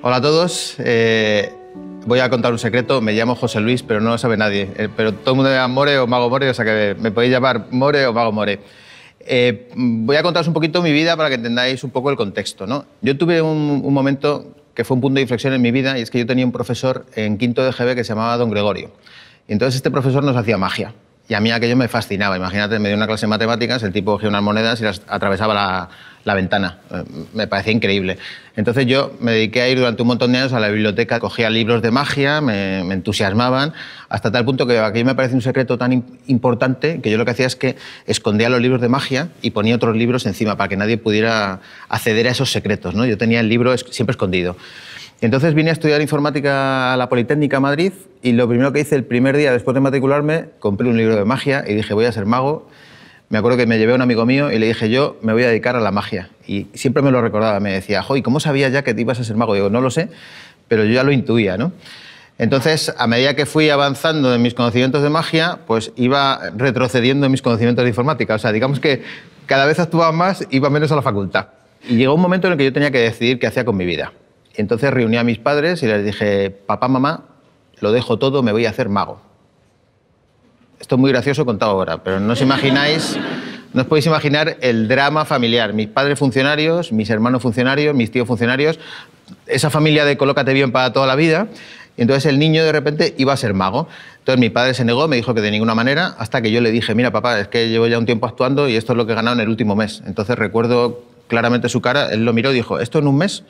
Hola a todos. Eh, voy a contar un secreto. Me llamo José Luis, pero no lo sabe nadie. Eh, pero todo el mundo me llama More o Mago More, o sea que me podéis llamar More o Mago More. Eh, voy a contaros un poquito mi vida para que entendáis un poco el contexto. ¿no? Yo tuve un, un momento que fue un punto de inflexión en mi vida, y es que yo tenía un profesor en quinto de GB que se llamaba Don Gregorio. Y entonces este profesor nos hacía magia. Y a mí aquello me fascinaba. Imagínate, me dio una clase de matemáticas, el tipo cogía unas monedas y las atravesaba la, la ventana. Eh, me parecía increíble. Entonces yo me dediqué a ir durante un montón de años a la biblioteca, cogía libros de magia, me, entusiasmaban, hasta tal punto que aquí me parece un secreto tan importante que yo lo que hacía es que escondía los libros de magia y ponía otros libros encima para que nadie pudiera acceder a esos secretos. ¿no? Yo tenía el libro siempre escondido. Entonces vine a estudiar informática a la Politécnica Madrid y lo primero que hice el primer día después de matricularme, compré un libro de magia y dije voy a ser mago me acuerdo que me llevé a un amigo mío y le dije, yo me voy a dedicar a la magia. Y siempre me lo recordaba, me decía, hoy cómo sabía ya que te ibas a ser mago? Y digo, no lo sé, pero yo ya lo intuía, ¿no? Entonces, a medida que fui avanzando en mis conocimientos de magia, pues iba retrocediendo en mis conocimientos de informática. O sea, digamos que cada vez actuaba más, iba menos a la facultad. Y llegó un momento en el que yo tenía que decidir qué hacía con mi vida. Entonces reuní a mis padres y les dije, papá, mamá, lo dejo todo, me voy a hacer mago. Esto es muy gracioso contado ahora, pero no os imagináis, no os podéis imaginar el drama familiar. Mis padres funcionarios, mis hermanos funcionarios, mis tíos funcionarios, esa familia de colócate bien para toda la vida. Y entonces el niño de repente iba a ser mago. Entonces mi padre se negó, me dijo que de ninguna manera, hasta que yo le dije, mira papá, es que llevo ya un tiempo actuando y esto es lo que he ganado en el último mes. Entonces recuerdo claramente su cara, él lo miró y dijo, ¿esto en un mes?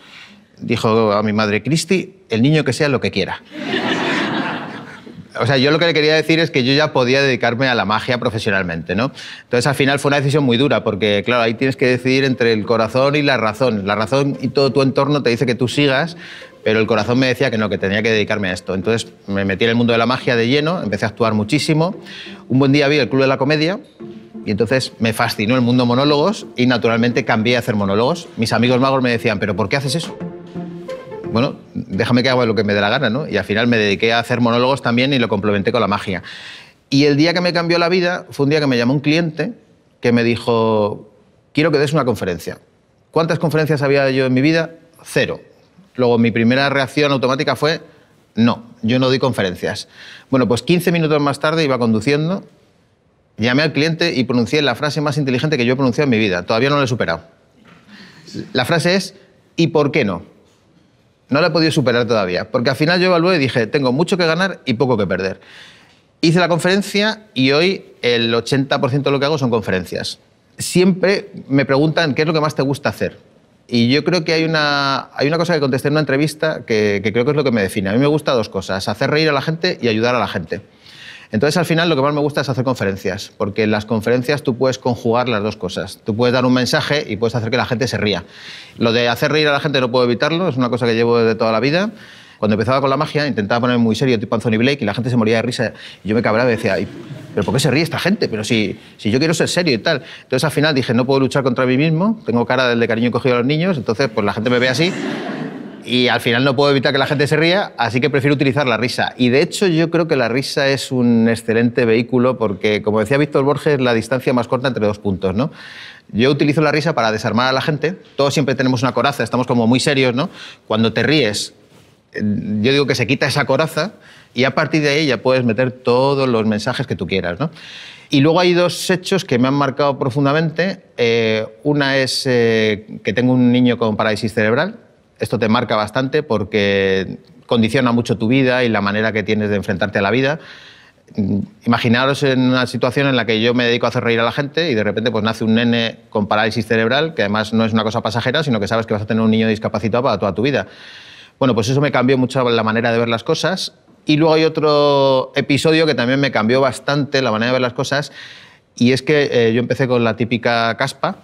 Dijo a mi madre, Cristi, el niño que sea lo que quiera yo lo que le quería decir es que yo ya podía dedicarme a la magia profesionalmente, ¿no? Entonces al final fue una decisión muy dura, porque claro, ahí tienes que decidir entre el corazón y la razón. La razón y todo tu entorno te dice que tú sigas, pero el corazón me decía que no, que tenía que dedicarme a esto. Entonces me metí en el mundo de la magia de lleno, empecé a actuar muchísimo. Un buen día vi el Club de la Comedia. Y entonces me fascinó el mundo monólogos y naturalmente cambié a hacer monólogos. Mis amigos magos me decían, pero ¿por qué haces eso? bueno, déjame que haga lo que me dé la gana, ¿no? Y al final me dediqué a hacer monólogos también y lo complementé con la magia. Y el día que me cambió la vida fue un día que me llamó un cliente que me dijo, quiero que des una conferencia. ¿Cuántas conferencias había yo en mi vida? Cero. Luego mi primera reacción automática fue, no, yo no doy conferencias. Bueno, pues 15 minutos más tarde iba conduciendo, llamé al cliente y pronuncié la frase más inteligente que yo he pronunciado en mi vida. Todavía no la he superado. La frase es, ¿y por qué no? No la he podido superar todavía, porque al final yo evalué y dije, tengo mucho que ganar y poco que perder. Hice la conferencia y hoy el 80% de lo que hago son conferencias. Siempre me preguntan qué es lo que más te gusta hacer. Y yo creo que hay una, cosa que contesté en una entrevista que, que creo que es lo que me define. A mí me gusta dos cosas, hacer reír a la gente y ayudar a la gente. Entonces, al final, lo que más me gusta es hacer conferencias, porque en las conferencias tú puedes conjugar las dos cosas. Tú puedes dar un mensaje y puedes hacer que la gente se ría. Lo de hacer reír a la gente no puedo evitarlo, es una cosa que llevo de toda la vida. Cuando empezaba con la magia, intentaba ponerme muy serio, tipo Anthony Blake, y la gente se moría de risa. Y yo me cabraba y decía, ¿pero por qué se ríe esta gente? Pero si, si yo quiero ser serio y tal. Entonces, al final dije, no puedo luchar contra mí mismo, tengo cara del de cariño cogido a los niños, entonces, pues la gente me ve así y al final no puedo evitar que la gente se ría, así que prefiero utilizar la risa. Y de hecho yo creo que la risa es un excelente vehículo porque, como decía Víctor Borges, la distancia más corta entre dos puntos, ¿no? Yo utilizo la risa para desarmar a la gente. Todos siempre tenemos una coraza, estamos como muy serios, ¿no? Cuando te ríes, eh, yo digo que se quita esa coraza y a partir de ahí ya puedes meter todos los mensajes que tú quieras, ¿no? Y luego hay dos hechos que me han marcado profundamente. Eh, una es eh, que tengo un niño con parálisis cerebral, esto te marca bastante porque condiciona mucho tu vida y la manera que tienes de enfrentarte a la vida. Mm, imaginaros en una situación en la que yo me dedico a hacer reír a la gente y de repente pues nace un nene con parálisis cerebral, que además no es una cosa pasajera, sino que sabes que vas a tener un niño discapacitado para toda tu vida. Bueno, pues eso me cambió mucho la manera de ver las cosas. Y luego hay otro episodio que también me cambió bastante la manera de ver las cosas, y es que eh, yo empecé con la típica caspa,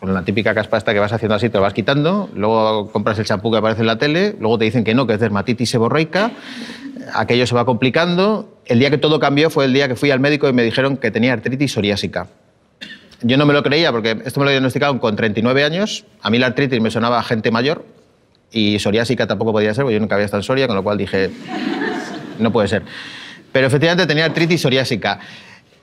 con la típica caspa que vas haciendo así, te la vas quitando, luego compras el champú que aparece en la tele, luego te dicen que no, que es dermatitis seborreica, aquello se va complicando. El día que todo cambió fue el día que fui al médico y me dijeron que tenía artritis psoriásica. Yo no me lo creía porque esto me lo diagnosticaron con 39 años, a mí la artritis me sonaba a gente mayor y psoriásica tampoco podía ser, porque yo nunca había estado en Soria, con lo cual dije, no puede ser. Pero efectivamente tenía artritis psoriásica.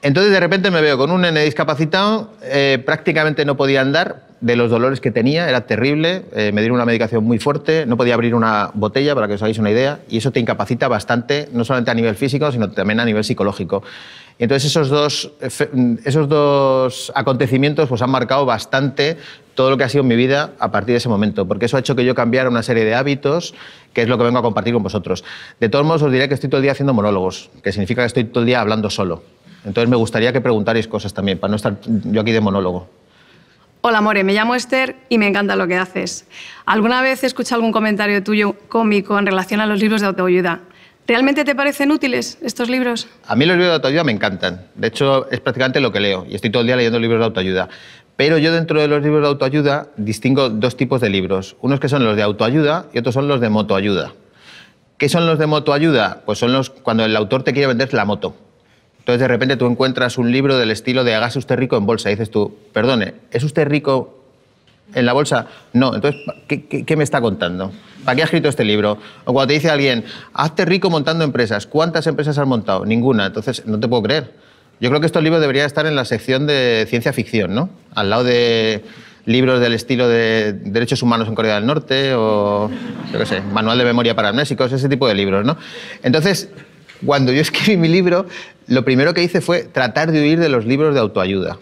Entonces de repente me veo con un nene discapacitado, eh, prácticamente no podía andar de los dolores que tenía, era terrible, eh, me dieron una medicación muy fuerte, no podía abrir una botella, para que os hagáis una idea, y eso te incapacita bastante, no solamente a nivel físico, sino también a nivel psicológico. entonces esos dos, eh, mm, esos dos acontecimientos pues, han marcado bastante todo lo que ha sido mi vida a partir de ese momento, porque eso ha hecho que yo cambiara una serie de hábitos, que es lo que vengo a compartir con vosotros. De todos modos, os diré que estoy todo el día haciendo monólogos, que significa que estoy todo el día hablando solo. Entonces me gustaría que preguntarais cosas también, para no estar yo aquí de monólogo. Hola, More, me llamo Esther y me encanta lo que haces. ¿Alguna vez he escuchado algún comentario tuyo cómico en relación a los libros de autoayuda? ¿Realmente te parecen útiles estos libros? A mí los libros de autoayuda me encantan. De hecho, es prácticamente lo que leo y estoy todo el día leyendo libros de autoayuda. Pero yo dentro de los libros de autoayuda distingo dos tipos de libros. Unos que son los de autoayuda y otros son los de motoayuda. ¿Qué son los de motoayuda? Pues son los cuando el autor te quiere vender la moto. Entonces de repente tú encuentras un libro del estilo de hágase usted rico en bolsa. Y dices tú, perdone, ¿es usted rico en la bolsa? No. Entonces, ¿qué, me está contando? ¿Para qué ha escrito este libro? O cuando te dice alguien, hazte rico montando empresas. ¿Cuántas empresas has montado? Ninguna. Entonces, no te puedo creer. Yo creo que estos libros deberían estar en la sección de ciencia ficción, ¿no? Al lado de libros del estilo de Derechos Humanos en Corea del Norte o, yo sé, Manual de Memoria para Amnésicos, ese tipo de libros, ¿no? Entonces, cuando yo escribí mi libro, lo primero que hice fue tratar de huir de los libros de autoayuda,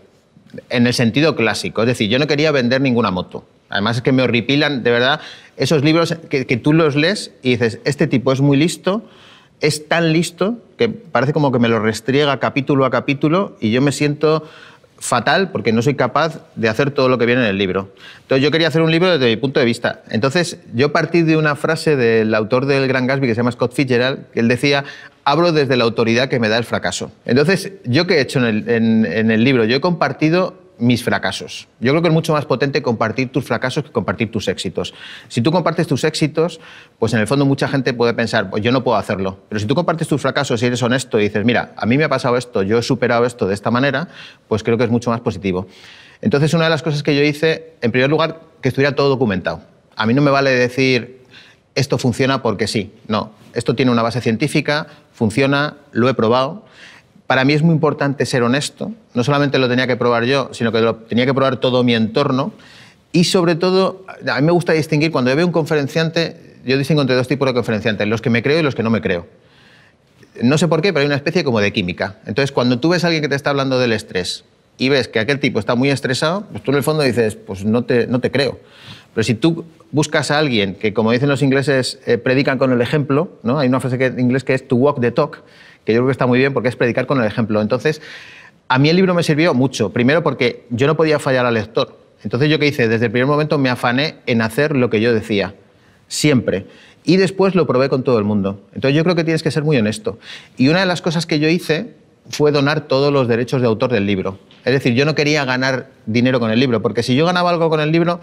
en el sentido clásico. Es decir, yo no quería vender ninguna moto. Además es que me horripilan, de verdad, esos libros que, tú los lees y dices, este tipo es muy listo, es tan listo que parece como que me lo restriega capítulo a capítulo y yo me siento fatal porque no soy capaz de hacer todo lo que viene en el libro. Entonces yo quería hacer un libro desde mi punto de vista. Entonces yo partí de una frase del autor del Gran Gatsby que se llama Scott Fitzgerald, que él decía, hablo desde la autoridad que me da el fracaso. Entonces yo qué he hecho en el libro, yo he compartido mis fracasos. Yo creo que es mucho más potente compartir tus fracasos que compartir tus éxitos. Si tú compartes tus éxitos, pues en el fondo mucha gente puede pensar, pues yo no puedo hacerlo. Pero si tú compartes tus fracasos y eres honesto y dices, mira, a mí me ha pasado esto, yo he superado esto de esta manera, pues creo que es mucho más positivo. Entonces, una de las cosas que yo hice, en primer lugar, que estuviera todo documentado. A mí no me vale decir, esto funciona porque sí. No, esto tiene una base científica, funciona, lo he probado para mí es muy importante ser honesto. No solamente lo tenía que probar yo, sino que lo tenía que probar todo mi entorno. Y sobre todo, a mí me gusta distinguir, cuando yo veo un conferenciante, yo distingo entre dos tipos de conferenciantes, los que me creo y los que no me creo. No sé por qué, pero hay una especie como de química. Entonces, cuando tú ves a alguien que te está hablando del estrés y ves que aquel tipo está muy estresado, pues tú en el fondo dices, pues no te, no te creo. Pero si tú buscas a alguien que, como dicen los ingleses, eh, predican con el ejemplo, ¿no? hay una frase que, en inglés que es to walk the talk, que yo creo que está muy bien porque es predicar con el ejemplo. Entonces, a mí el libro me sirvió mucho, primero porque yo no podía fallar al lector. Entonces, ¿yo qué hice? Desde el primer momento me afané en hacer lo que yo decía, siempre. Y después lo probé con todo el mundo. Entonces, yo creo que tienes que ser muy honesto. Y una de las cosas que yo hice fue donar todos los derechos de autor del libro. Es decir, yo no quería ganar dinero con el libro, porque si yo ganaba algo con el libro,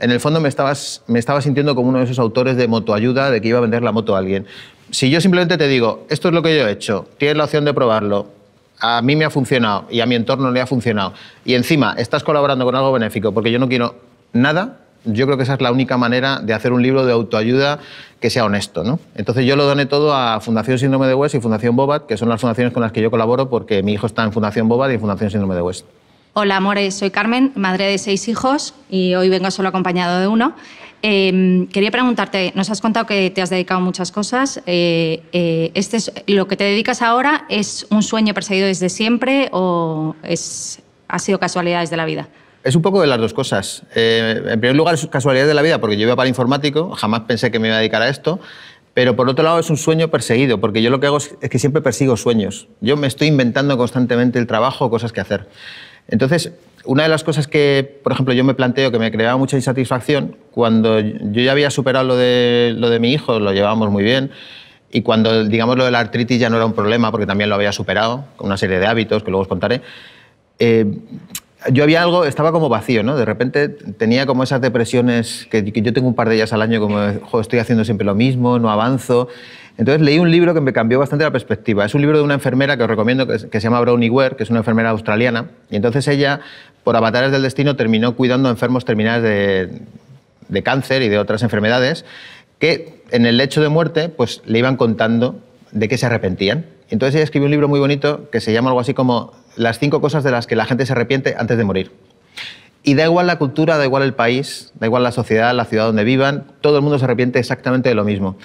en el fondo me, me estaba sintiendo como uno de esos autores de motoayuda, de que iba a vender la moto a alguien si yo simplemente te digo, esto es lo que yo he hecho, tienes la opción de probarlo, a mí me ha funcionado y a mi entorno le ha funcionado, y encima estás colaborando con algo benéfico, porque yo no quiero nada, yo creo que esa es la única manera de hacer un libro de autoayuda que sea honesto. ¿no? Entonces yo lo doné todo a Fundación Síndrome de West y Fundación Bobat, que son las fundaciones con las que yo colaboro, porque mi hijo está en Fundación Bobat y Fundación Síndrome de West. Hola, amores, soy Carmen, madre de seis hijos y hoy vengo solo acompañado de uno. Em, quería preguntarte, nos has contado que te has dedicado a muchas cosas. Eh, eh, este es, ¿Lo que te dedicas ahora es un sueño perseguido desde siempre o es, ha sido casualidades de la vida? Es un poco de las dos cosas. Eh, en primer lugar, es casualidades de la vida, porque yo iba para informático, jamás pensé que me iba a dedicar a esto. Pero por otro lado es un sueño perseguido, porque yo lo que hago es que siempre persigo sueños. Yo me estoy inventando constantemente el trabajo, cosas que hacer. Entonces, una de las cosas que, por ejemplo, yo me planteo que me creaba mucha insatisfacción cuando yo ya había superado lo de, lo de mi hijo, lo llevábamos muy bien, y cuando, digamos, lo de la artritis ya no era un problema porque también lo había superado con una serie de hábitos que luego os contaré. Eh, yo había algo, estaba como vacío, ¿no? De repente tenía como esas depresiones, que, yo tengo un par de ellas al año, como, estoy haciendo siempre lo mismo, no avanzo. Entonces leí un libro que me cambió bastante la perspectiva. Es un libro de una enfermera que os recomiendo, que se llama Brownie Ware, que es una enfermera australiana. Y entonces ella por avatares del destino, terminó cuidando enfermos terminales de, cáncer y de otras enfermedades que en el lecho de muerte pues, le iban contando de qué se arrepentían. Entonces ella escribió un libro muy bonito que se llama algo así como Las cinco cosas de las que la gente se arrepiente antes de morir. Y da igual la cultura, da igual el país, da igual la sociedad, la ciudad donde vivan, todo el mundo se arrepiente exactamente de lo mismo.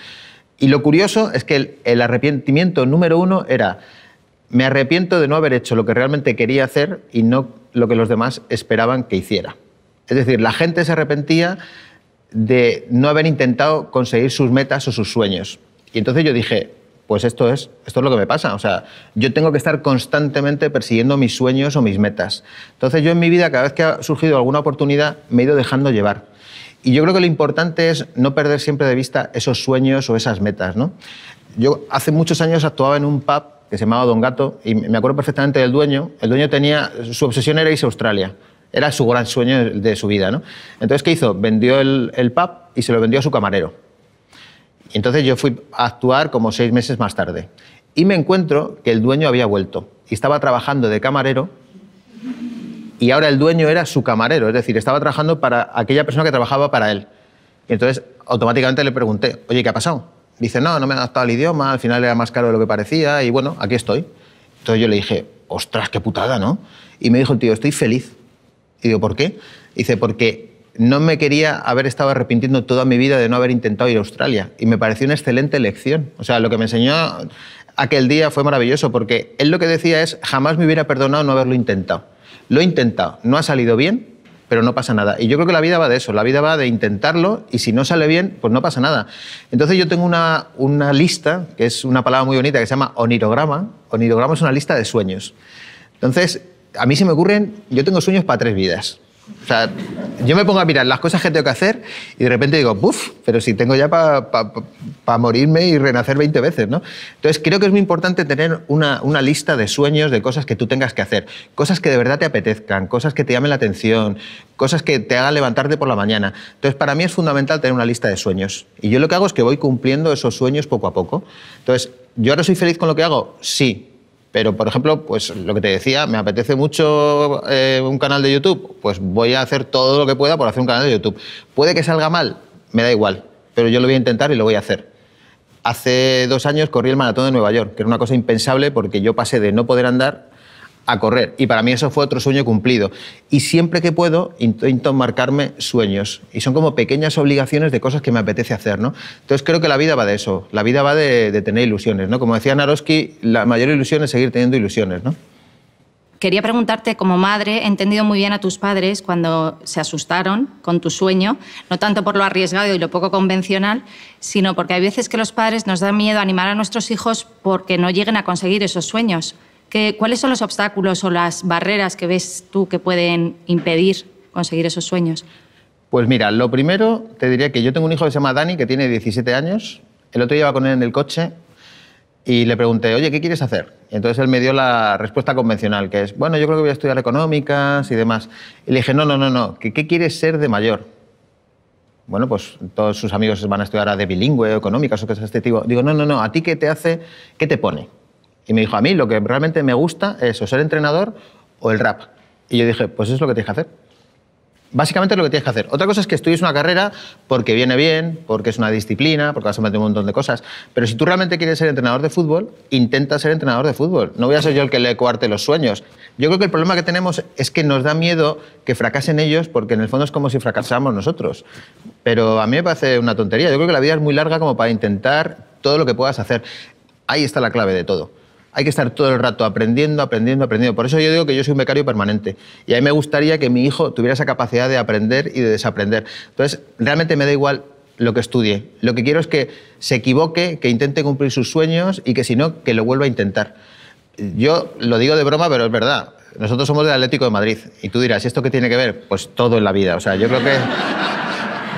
Y lo curioso es que el, arrepentimiento número uno era, me arrepiento de no haber hecho lo que realmente quería hacer y no lo que los demás esperaban que hiciera. Es decir, la gente se arrepentía de no haber intentado conseguir sus metas o sus sueños. Y entonces yo dije, pues esto es, esto es lo que me pasa. O sea, yo tengo que estar constantemente persiguiendo mis sueños o mis metas. Entonces yo en mi vida, cada vez que ha surgido alguna oportunidad, me he ido dejando llevar. Y yo creo que lo importante es no perder siempre de vista esos sueños o esas metas. Yo hace muchos años actuaba en un pub que se llamaba Don Gato, y me acuerdo perfectamente del dueño. El dueño tenía, su obsesión era irse a Australia. Era su gran sueño de su vida, ¿no? Entonces, ¿qué hizo? Vendió el, el pub y se lo vendió a su camarero. entonces yo fui a actuar como seis meses más tarde. Y me encuentro que el dueño había vuelto y estaba trabajando de camarero y ahora el dueño era su camarero, es decir, estaba trabajando para aquella persona que trabajaba para él. entonces automáticamente le pregunté, oye, ¿qué ha pasado? Dice, no, no me he adaptado al idioma, al final era más caro de lo que parecía y bueno, aquí estoy. Entonces yo le dije, ostras, qué putada, ¿no? Y me dijo el tío, estoy feliz. Y digo, ¿por qué? Dice, porque no me quería haber estado arrepintiendo toda mi vida de no haber intentado ir a Australia. Y me pareció una excelente elección. O sea, lo que me enseñó aquel día fue maravilloso, porque él lo que decía es, jamás me hubiera perdonado no haberlo intentado. Lo he intentado, no ha salido bien, pero no pasa nada. Y yo creo que la vida va de eso, la vida va de intentarlo y si no sale bien, pues no pasa nada. Entonces yo tengo una, una lista, que es una palabra muy bonita, que se llama onirograma. Onirograma es una lista de sueños. Entonces, a mí se me ocurren, yo tengo sueños para tres vidas. O sea, yo me pongo a mirar las cosas que tengo que hacer y de repente digo, ¡buf! Pero si tengo ya para morirme y renacer 20 veces, ¿no? Entonces, creo que es muy importante tener una, una, lista de sueños, de cosas que tú tengas que hacer, cosas que de verdad te apetezcan, cosas que te llamen la atención, cosas que te hagan levantarte por la mañana. Entonces, para mí es fundamental tener una lista de sueños. Y yo lo que hago es que voy cumpliendo esos sueños poco a poco. Entonces, ¿yo ahora soy feliz con lo que hago? Sí, pero, por ejemplo, pues lo que te decía, me apetece mucho eh, un canal de YouTube, pues voy a hacer todo lo que pueda por hacer un canal de YouTube. Puede que salga mal, me da igual, pero yo lo voy a intentar y lo voy a hacer. Hace dos años corrí el maratón de Nueva York, que era una cosa impensable porque yo pasé de no poder andar a correr. Y para mí eso fue otro sueño cumplido. Y siempre que puedo intento marcarme sueños. Y son como pequeñas obligaciones de cosas que me apetece hacer. ¿no? Entonces creo que la vida va de eso. La vida va de, tener ilusiones. ¿no? Como decía Naroski, la mayor ilusión es seguir teniendo ilusiones. Quería preguntarte, como madre, he entendido muy bien a tus padres cuando se asustaron con tu sueño, no tanto por lo arriesgado y lo poco convencional, sino porque hay veces que los padres nos dan miedo a animar a nuestros hijos porque no lleguen a conseguir esos sueños. ¿Cuáles son los obstáculos o las barreras que ves tú que pueden impedir conseguir esos sueños? Pues mira, lo primero te diría que yo tengo un hijo que se llama Dani, que tiene 17 años. El otro día iba con él en el coche y le pregunté, oye, ¿qué quieres hacer? entonces él me dio la respuesta convencional, que es, bueno, yo creo que voy a estudiar económicas y demás. Y le dije, no, no, no, no, ¿qué, qué quieres ser de mayor? Bueno, pues todos sus amigos van a estudiar a de bilingüe, económicas o cosas de este tipo. Digo, no, no, no, ¿a ti qué te hace, qué te pone? Y me dijo, a mí lo que realmente me gusta es o ser entrenador o el rap. Y yo dije, pues eso es lo que tienes que hacer. Básicamente es lo que tienes que hacer. Otra cosa es que estudies una carrera porque viene bien, porque es una disciplina, porque vas a meter un montón de cosas. Pero si tú realmente quieres ser entrenador de fútbol, intenta ser entrenador de fútbol. No voy a ser yo el que le coarte los sueños. Yo creo que el problema que tenemos es que nos da miedo que fracasen ellos porque en el fondo es como si fracasáramos nosotros. Pero a mí me parece una tontería. Yo creo que la vida es muy larga como para intentar todo lo que puedas hacer. Ahí está la clave de todo hay que estar todo el rato aprendiendo, aprendiendo, aprendiendo. Por eso yo digo que yo soy un becario permanente. Y a mí me gustaría que mi hijo tuviera esa capacidad de aprender y de desaprender. Entonces, realmente me da igual lo que estudie. Lo que quiero es que se equivoque, que intente cumplir sus sueños y que si no, que lo vuelva a intentar. Yo lo digo de broma, pero es verdad. Nosotros somos del Atlético de Madrid. Y tú dirás, ¿y esto qué tiene que ver? Pues todo en la vida. O sea, yo creo que...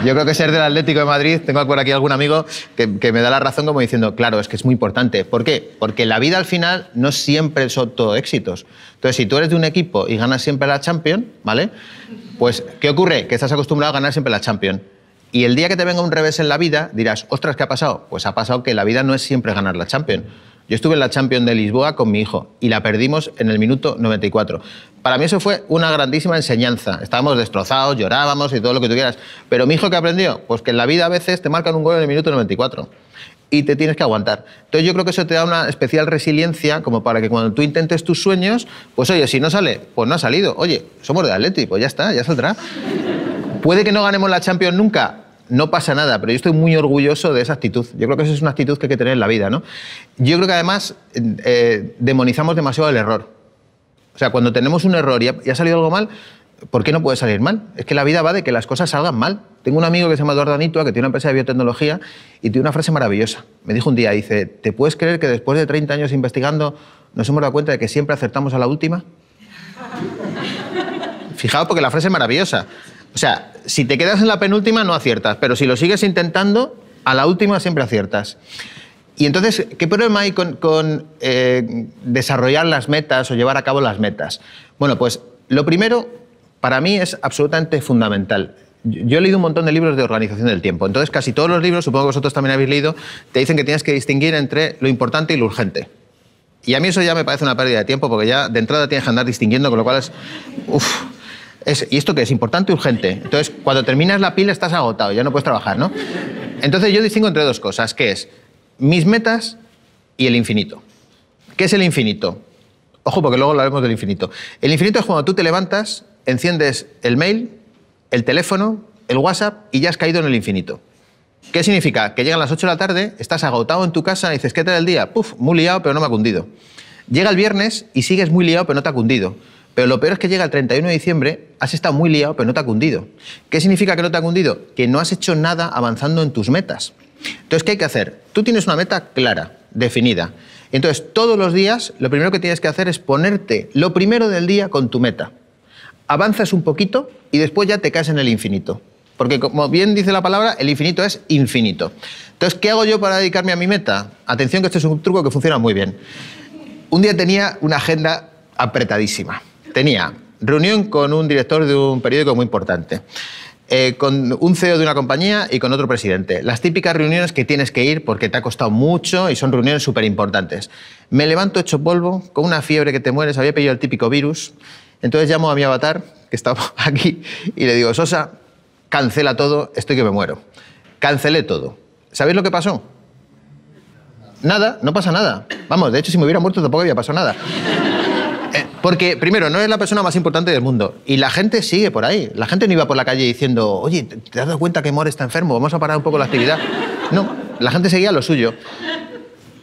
Yo creo que ser del Atlético de Madrid, tengo por aquí algún amigo que, me da la razón como diciendo, claro, es que es muy importante. ¿Por qué? Porque la vida al final no siempre son todo éxitos. Entonces, si tú eres de un equipo y ganas siempre la Champions, ¿vale? Pues, ¿qué ocurre? Que estás acostumbrado a ganar siempre la Champions. Y el día que te venga un revés en la vida, dirás, ostras, ¿qué ha pasado? Pues ha pasado que la vida no es siempre ganar la Champions. Yo estuve en la Champions de Lisboa con mi hijo y la perdimos en el minuto 94. Para mí eso fue una grandísima enseñanza. Estábamos destrozados, llorábamos y todo lo que tú quieras. Pero mi hijo que aprendió, pues que en la vida a veces te marcan un gol en el minuto 94 y te tienes que aguantar. Entonces yo creo que eso te da una especial resiliencia como para que cuando tú intentes tus sueños, pues oye, si no sale, pues no ha salido. Oye, somos de Atleti, pues ya está, ya saldrá. Puede que no ganemos la Champions nunca, no pasa nada, pero yo estoy muy orgulloso de esa actitud. Yo creo que eso es una actitud que hay que tener en la vida. ¿no? Yo creo que además eh, demonizamos demasiado el error. O sea, cuando tenemos un error y ha, salido algo mal, ¿por qué no puede salir mal? Es que la vida va de que las cosas salgan mal. Tengo un amigo que se llama Eduardo Anitua, que tiene una empresa de biotecnología, y tiene una frase maravillosa. Me dijo un día, dice, ¿te puedes creer que después de 30 años investigando nos hemos dado cuenta de que siempre acertamos a la última? Fijaos porque la frase es maravillosa. O sea, si te quedas en la penúltima no aciertas, pero si lo sigues intentando, a la última siempre aciertas. Y entonces, ¿qué problema hay con, eh, desarrollar las metas o llevar a cabo las metas? Bueno, pues lo primero, para mí, es absolutamente fundamental. Yo he leído un montón de libros de organización del tiempo. Entonces, casi todos los libros, supongo que vosotros también habéis leído, te dicen que tienes que distinguir entre lo importante y lo urgente. Y a mí eso ya me parece una pérdida de tiempo, porque ya de entrada tienes que andar distinguiendo, con lo cual es. ¿Y esto qué es? Importante, y urgente. Entonces, cuando terminas la pila estás agotado, ya no puedes trabajar, ¿no? Entonces yo distingo entre dos cosas, que es mis metas y el infinito. ¿Qué es el infinito? Ojo, porque luego hablaremos del infinito. El infinito es cuando tú te levantas, enciendes el mail, el teléfono, el WhatsApp y ya has caído en el infinito. ¿Qué significa? Que llegan las 8 de la tarde, estás agotado en tu casa y dices, ¿qué tal el día? Puf, muy liado, pero no me ha cundido. Llega el viernes y sigues muy liado, pero no te ha cundido. Pero lo peor es que llega el 31 de diciembre, has estado muy liado, pero no te ha cundido. ¿Qué significa que no te ha cundido? Que no has hecho nada avanzando en tus metas. Entonces, ¿qué hay que hacer? Tú tienes una meta clara, definida. Entonces, todos los días, lo primero que tienes que hacer es ponerte lo primero del día con tu meta. Avanzas un poquito y después ya te caes en el infinito. Porque como bien dice la palabra, el infinito es infinito. Entonces, ¿qué hago yo para dedicarme a mi meta? Atención que este es un truco que funciona muy bien. Un día tenía una agenda apretadísima tenía reunión con un director de un periódico muy importante. Eh, con un CEO de una compañía y con otro presidente. Las típicas reuniones que tienes que ir porque te ha costado mucho y son reuniones súper importantes. Me levanto hecho polvo, con una fiebre que te mueres, había pedido el típico virus. Entonces llamo a mi avatar, que estaba aquí, y le digo, Sosa, cancela todo, estoy que me muero. Cancelé todo. ¿Sabéis lo que pasó? Nada, no pasa nada. Vamos, de hecho, si me hubiera muerto tampoco había pasado nada. Eh, porque, primero, no es la persona más importante del mundo. Y la gente sigue por ahí. La gente no iba por la calle diciendo, oye, ¿te has dado cuenta que More está enfermo? Vamos a parar un poco la actividad. No, la gente seguía lo suyo.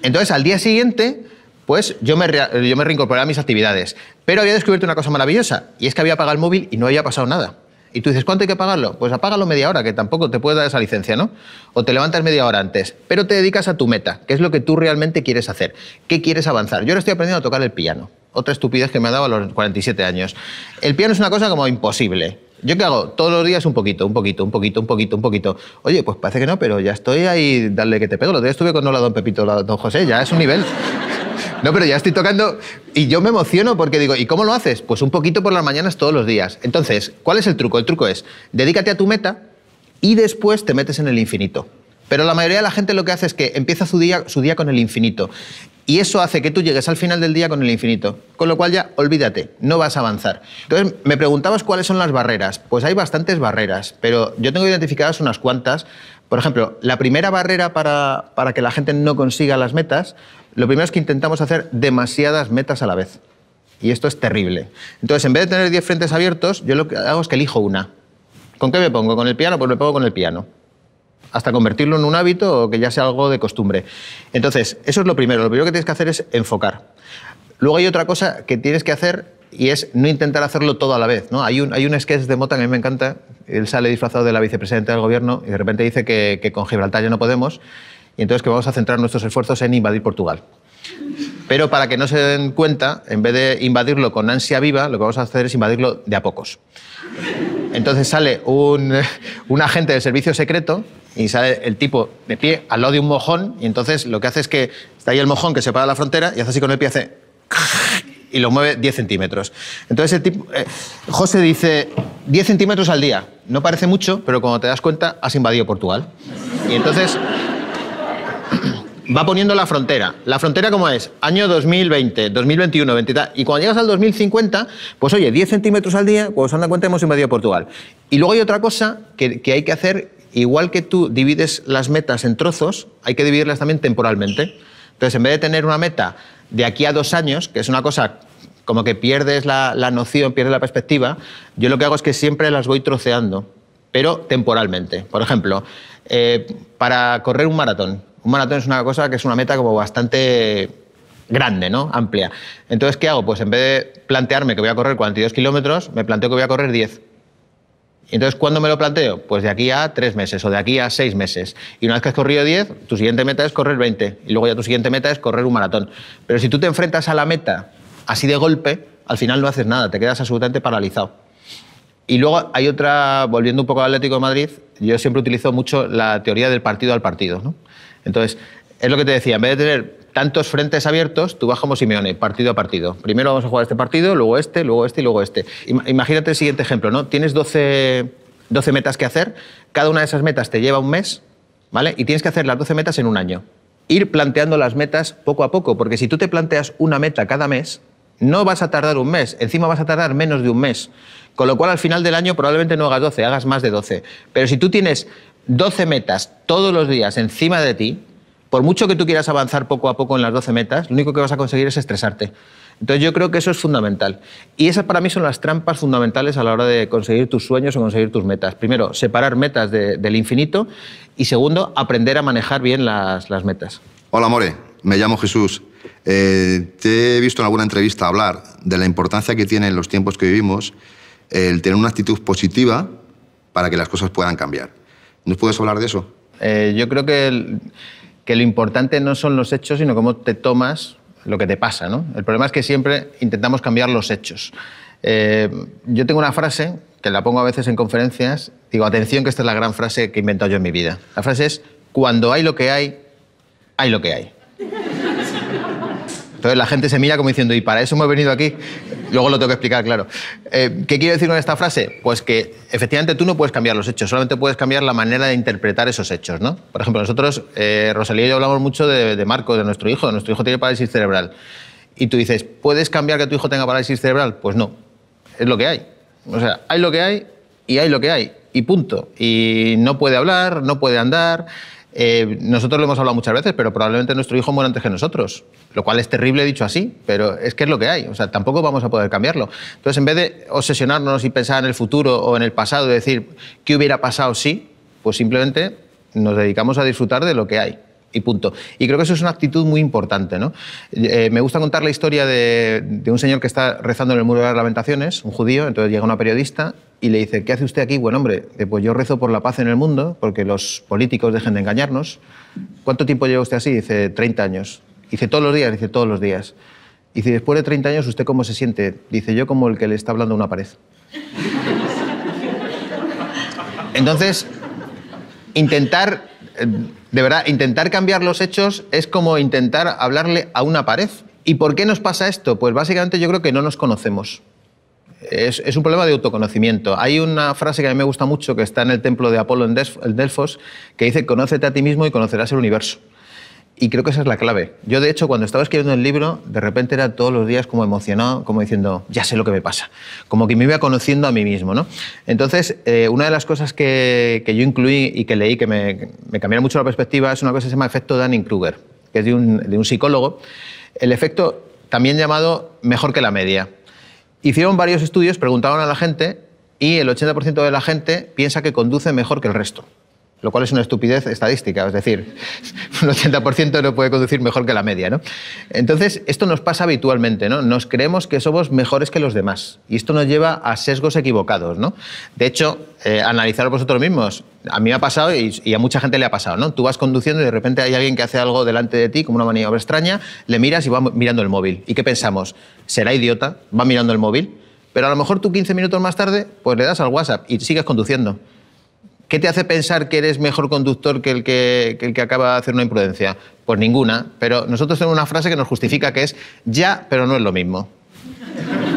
Entonces, al día siguiente, pues yo me, reincorporé a mis actividades. Pero había descubierto una cosa maravillosa, y es que había apagado el móvil y no había pasado nada. Y tú dices, ¿cuánto hay que pagarlo? Pues apágalo media hora, que tampoco te puedes dar esa licencia, ¿no? O te levantas media hora antes, pero te dedicas a tu meta, que es lo que tú realmente quieres hacer, qué quieres avanzar. Yo ahora estoy aprendiendo a tocar el piano. Otra estupidez que me ha dado a los 47 años. El piano es una cosa como imposible. ¿Yo qué hago? Todos los días un poquito, un poquito, un poquito, un poquito, un poquito. Oye, pues parece que no, pero ya estoy ahí, dale que te pego. Los días estuve con Hola Don Pepito, Hola Don José, ya es un nivel. No, pero ya estoy tocando y yo me emociono porque digo, ¿y cómo lo haces? Pues un poquito por las mañanas todos los días. Entonces, ¿cuál es el truco? El truco es, dedícate a tu meta y después te metes en el infinito. Pero la mayoría de la gente lo que hace es que empieza su día, su día con el infinito. Y eso hace que tú llegues al final del día con el infinito. Con lo cual ya, olvídate, no vas a avanzar. Entonces, me preguntabas cuáles son las barreras. Pues hay bastantes barreras, pero yo tengo identificadas unas cuantas. Por ejemplo, la primera barrera para, para que la gente no consiga las metas, lo primero es que intentamos hacer demasiadas metas a la vez. Y esto es terrible. Entonces, en vez de tener 10 frentes abiertos, yo lo que hago es que elijo una. ¿Con qué me pongo? ¿Con el piano? Pues me pongo con el piano hasta convertirlo en un hábito o que ya sea algo de costumbre. Entonces, eso es lo primero. Lo primero que tienes que hacer es enfocar. Luego hay otra cosa que tienes que hacer y es no intentar hacerlo todo a la vez. ¿no? Hay, un, hay un sketch de Mota que a mí me encanta. Él sale disfrazado de la vicepresidenta del gobierno y de repente dice que, que con Gibraltar ya no podemos y entonces que vamos a centrar nuestros esfuerzos en invadir Portugal. Pero para que no se den cuenta, en vez de invadirlo con ansia viva, lo que vamos a hacer es invadirlo de a pocos. Entonces sale un, agente del servicio secreto y sale el tipo de pie al lado de un mojón y entonces lo que hace es que está ahí el mojón que separa la frontera y hace así con el pie, hace... y lo mueve 10 centímetros. Entonces el tipo, eh, José dice 10 centímetros al día. No parece mucho, pero cuando te das cuenta has invadido Portugal. Y entonces va poniendo la frontera. ¿La frontera cómo es? Año 2020, 2021, 20 Y cuando llegas al 2050, pues oye, 10 centímetros al día, pues se dan cuenta hemos invadido Portugal. Y luego hay otra cosa que, hay que hacer, igual que tú divides las metas en trozos, hay que dividirlas también temporalmente. Entonces, en vez de tener una meta de aquí a dos años, que es una cosa como que pierdes la, noción, pierdes la perspectiva, yo lo que hago es que siempre las voy troceando, pero temporalmente. Por ejemplo, eh, para correr un maratón, un maratón es una cosa que es una meta como bastante grande, ¿no? Amplia. Entonces, ¿qué hago? Pues en vez de plantearme que voy a correr 42 kilómetros, me planteo que voy a correr 10. Entonces, ¿cuándo me lo planteo? Pues de aquí a tres meses o de aquí a seis meses. Y una vez que has corrido 10, tu siguiente meta es correr 20. Y luego ya tu siguiente meta es correr un maratón. Pero si tú te enfrentas a la meta así de golpe, al final no haces nada, te quedas absolutamente paralizado. Y luego hay otra, volviendo un poco al Atlético de Madrid, yo siempre utilizo mucho la teoría del partido al partido. ¿no? Entonces, es lo que te decía, en vez de tener tantos frentes abiertos, tú vas como Simeone, partido a partido. Primero vamos a jugar este partido, luego este, luego este y luego este. Imagínate el siguiente ejemplo, ¿no? Tienes 12, metas que hacer, cada una de esas metas te lleva un mes, ¿vale? Y tienes que hacer las 12 metas en un año. Ir planteando las metas poco a poco, porque si tú te planteas una meta cada mes, no vas a tardar un mes, encima vas a tardar menos de un mes. Con lo cual al final del año probablemente no hagas 12, hagas más de 12. Pero si tú tienes 12 metas todos los días encima de ti, por mucho que tú quieras avanzar poco a poco en las 12 metas, lo único que vas a conseguir es estresarte. Entonces yo creo que eso es fundamental. Y esas para mí son las trampas fundamentales a la hora de conseguir tus sueños o conseguir tus metas. Primero, separar metas del infinito y segundo, aprender a manejar bien las, metas. Hola, More. Me llamo Jesús. Eh, te he visto en alguna entrevista hablar de la importancia que tiene en los tiempos que vivimos el tener una actitud positiva para que las cosas puedan cambiar. ¿Nos puedes hablar de eso? Eh, yo creo que, que, lo importante no son los hechos, sino cómo te tomas lo que te pasa. ¿no? El problema es que siempre intentamos cambiar los hechos. Eh, yo tengo una frase que la pongo a veces en conferencias. Digo, atención, que esta es la gran frase que he yo en mi vida. La frase es, cuando hay lo que hay, hay lo que hay. Entonces la gente se mira como diciendo, ¿y para eso me he venido aquí? luego lo tengo que explicar, claro. Eh, ¿Qué quiero decir con esta frase? Pues que efectivamente tú no puedes cambiar los hechos, solamente puedes cambiar la manera de interpretar esos hechos. ¿no? Por ejemplo, nosotros, eh, Rosalía y yo hablamos mucho de, de Marco, de nuestro hijo. Nuestro hijo tiene parálisis cerebral. Y tú dices, ¿puedes cambiar que tu hijo tenga parálisis cerebral? Pues no, es lo que hay. O sea, hay lo que hay y hay lo que hay. Y punto. Y no puede hablar, no puede andar. Eh, nosotros lo hemos hablado muchas veces, pero probablemente nuestro hijo muera antes que nosotros, lo cual es terrible dicho así, pero es que es lo que hay, o sea, tampoco vamos a poder cambiarlo. Entonces, en vez de obsesionarnos y pensar en el futuro o en el pasado y decir qué hubiera pasado si, pues simplemente nos dedicamos a disfrutar de lo que hay y punto. Y creo que eso es una actitud muy importante. ¿no? Eh, me gusta contar la historia de, de, un señor que está rezando en el muro de las lamentaciones, un judío, entonces llega una periodista y le dice, ¿qué hace usted aquí? Bueno, hombre, pues yo rezo por la paz en el mundo, porque los políticos dejen de engañarnos. ¿Cuánto tiempo lleva usted así? Dice, 30 años. Dice, todos los días, dice, todos los días. Dice, después de 30 años, ¿usted cómo se siente? Dice, yo como el que le está hablando a una pared. Entonces, intentar eh, de verdad, intentar cambiar los hechos es como intentar hablarle a una pared. ¿Y por qué nos pasa esto? Pues básicamente yo creo que no nos conocemos. Es, un problema de autoconocimiento. Hay una frase que a mí me gusta mucho que está en el templo de Apolo en, Delfos, que dice, conócete a ti mismo y conocerás el universo. Y creo que esa es la clave. Yo, de hecho, cuando estaba escribiendo el libro, de repente era todos los días como emocionado, como diciendo, ya sé lo que me pasa. Como que me iba conociendo a mí mismo. ¿no? Entonces, eh, una de las cosas que, yo incluí y que leí que me, cambió mucho la perspectiva es una cosa que se llama efecto Dunning-Kruger, que es de un, de un psicólogo. El efecto, también llamado mejor que la media. Hicieron varios estudios, preguntaban a la gente y el 80% de la gente piensa que conduce mejor que el resto lo cual es una estupidez estadística, es decir, un 80% no puede conducir mejor que la media. ¿no? Entonces, esto nos pasa habitualmente, ¿no? nos creemos que somos mejores que los demás y esto nos lleva a sesgos equivocados. ¿no? De hecho, eh, analizar vosotros mismos, a mí me ha pasado y, a mucha gente le ha pasado. ¿no? Tú vas conduciendo y de repente hay alguien que hace algo delante de ti, como una maniobra extraña, le miras y va mirando el móvil. ¿Y qué pensamos? ¿Será idiota? ¿Va mirando el móvil? Pero a lo mejor tú 15 minutos más tarde, pues le das al WhatsApp y sigues conduciendo. ¿Qué te hace pensar que eres mejor conductor que el que, el que acaba de hacer una imprudencia? Pues ninguna, pero nosotros tenemos una frase que nos justifica que es ya, pero no es lo mismo.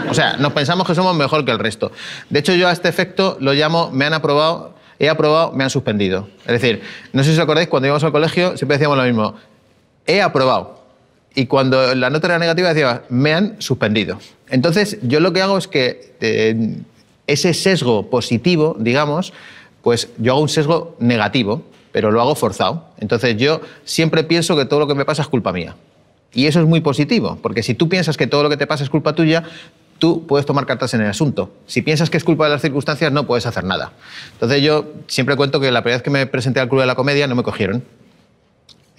O sea, nos pensamos que somos mejor que el resto. De hecho, yo a este efecto lo llamo me han aprobado, he aprobado, me han suspendido. Es decir, no sé si os acordáis, cuando íbamos al colegio siempre decíamos lo mismo, he aprobado. Y cuando la nota era negativa decíamos me han suspendido. Entonces, yo lo que hago es que eh, ese sesgo positivo, digamos, pues yo hago un sesgo negativo, pero lo hago forzado. Entonces yo siempre pienso que todo lo que me pasa es culpa mía. Y eso es muy positivo, porque si tú piensas que todo lo que te pasa es culpa tuya, tú puedes tomar cartas en el asunto. Si piensas que es culpa de las circunstancias, no puedes hacer nada. Entonces yo siempre cuento que la primera vez que me presenté al Club de la Comedia no me cogieron.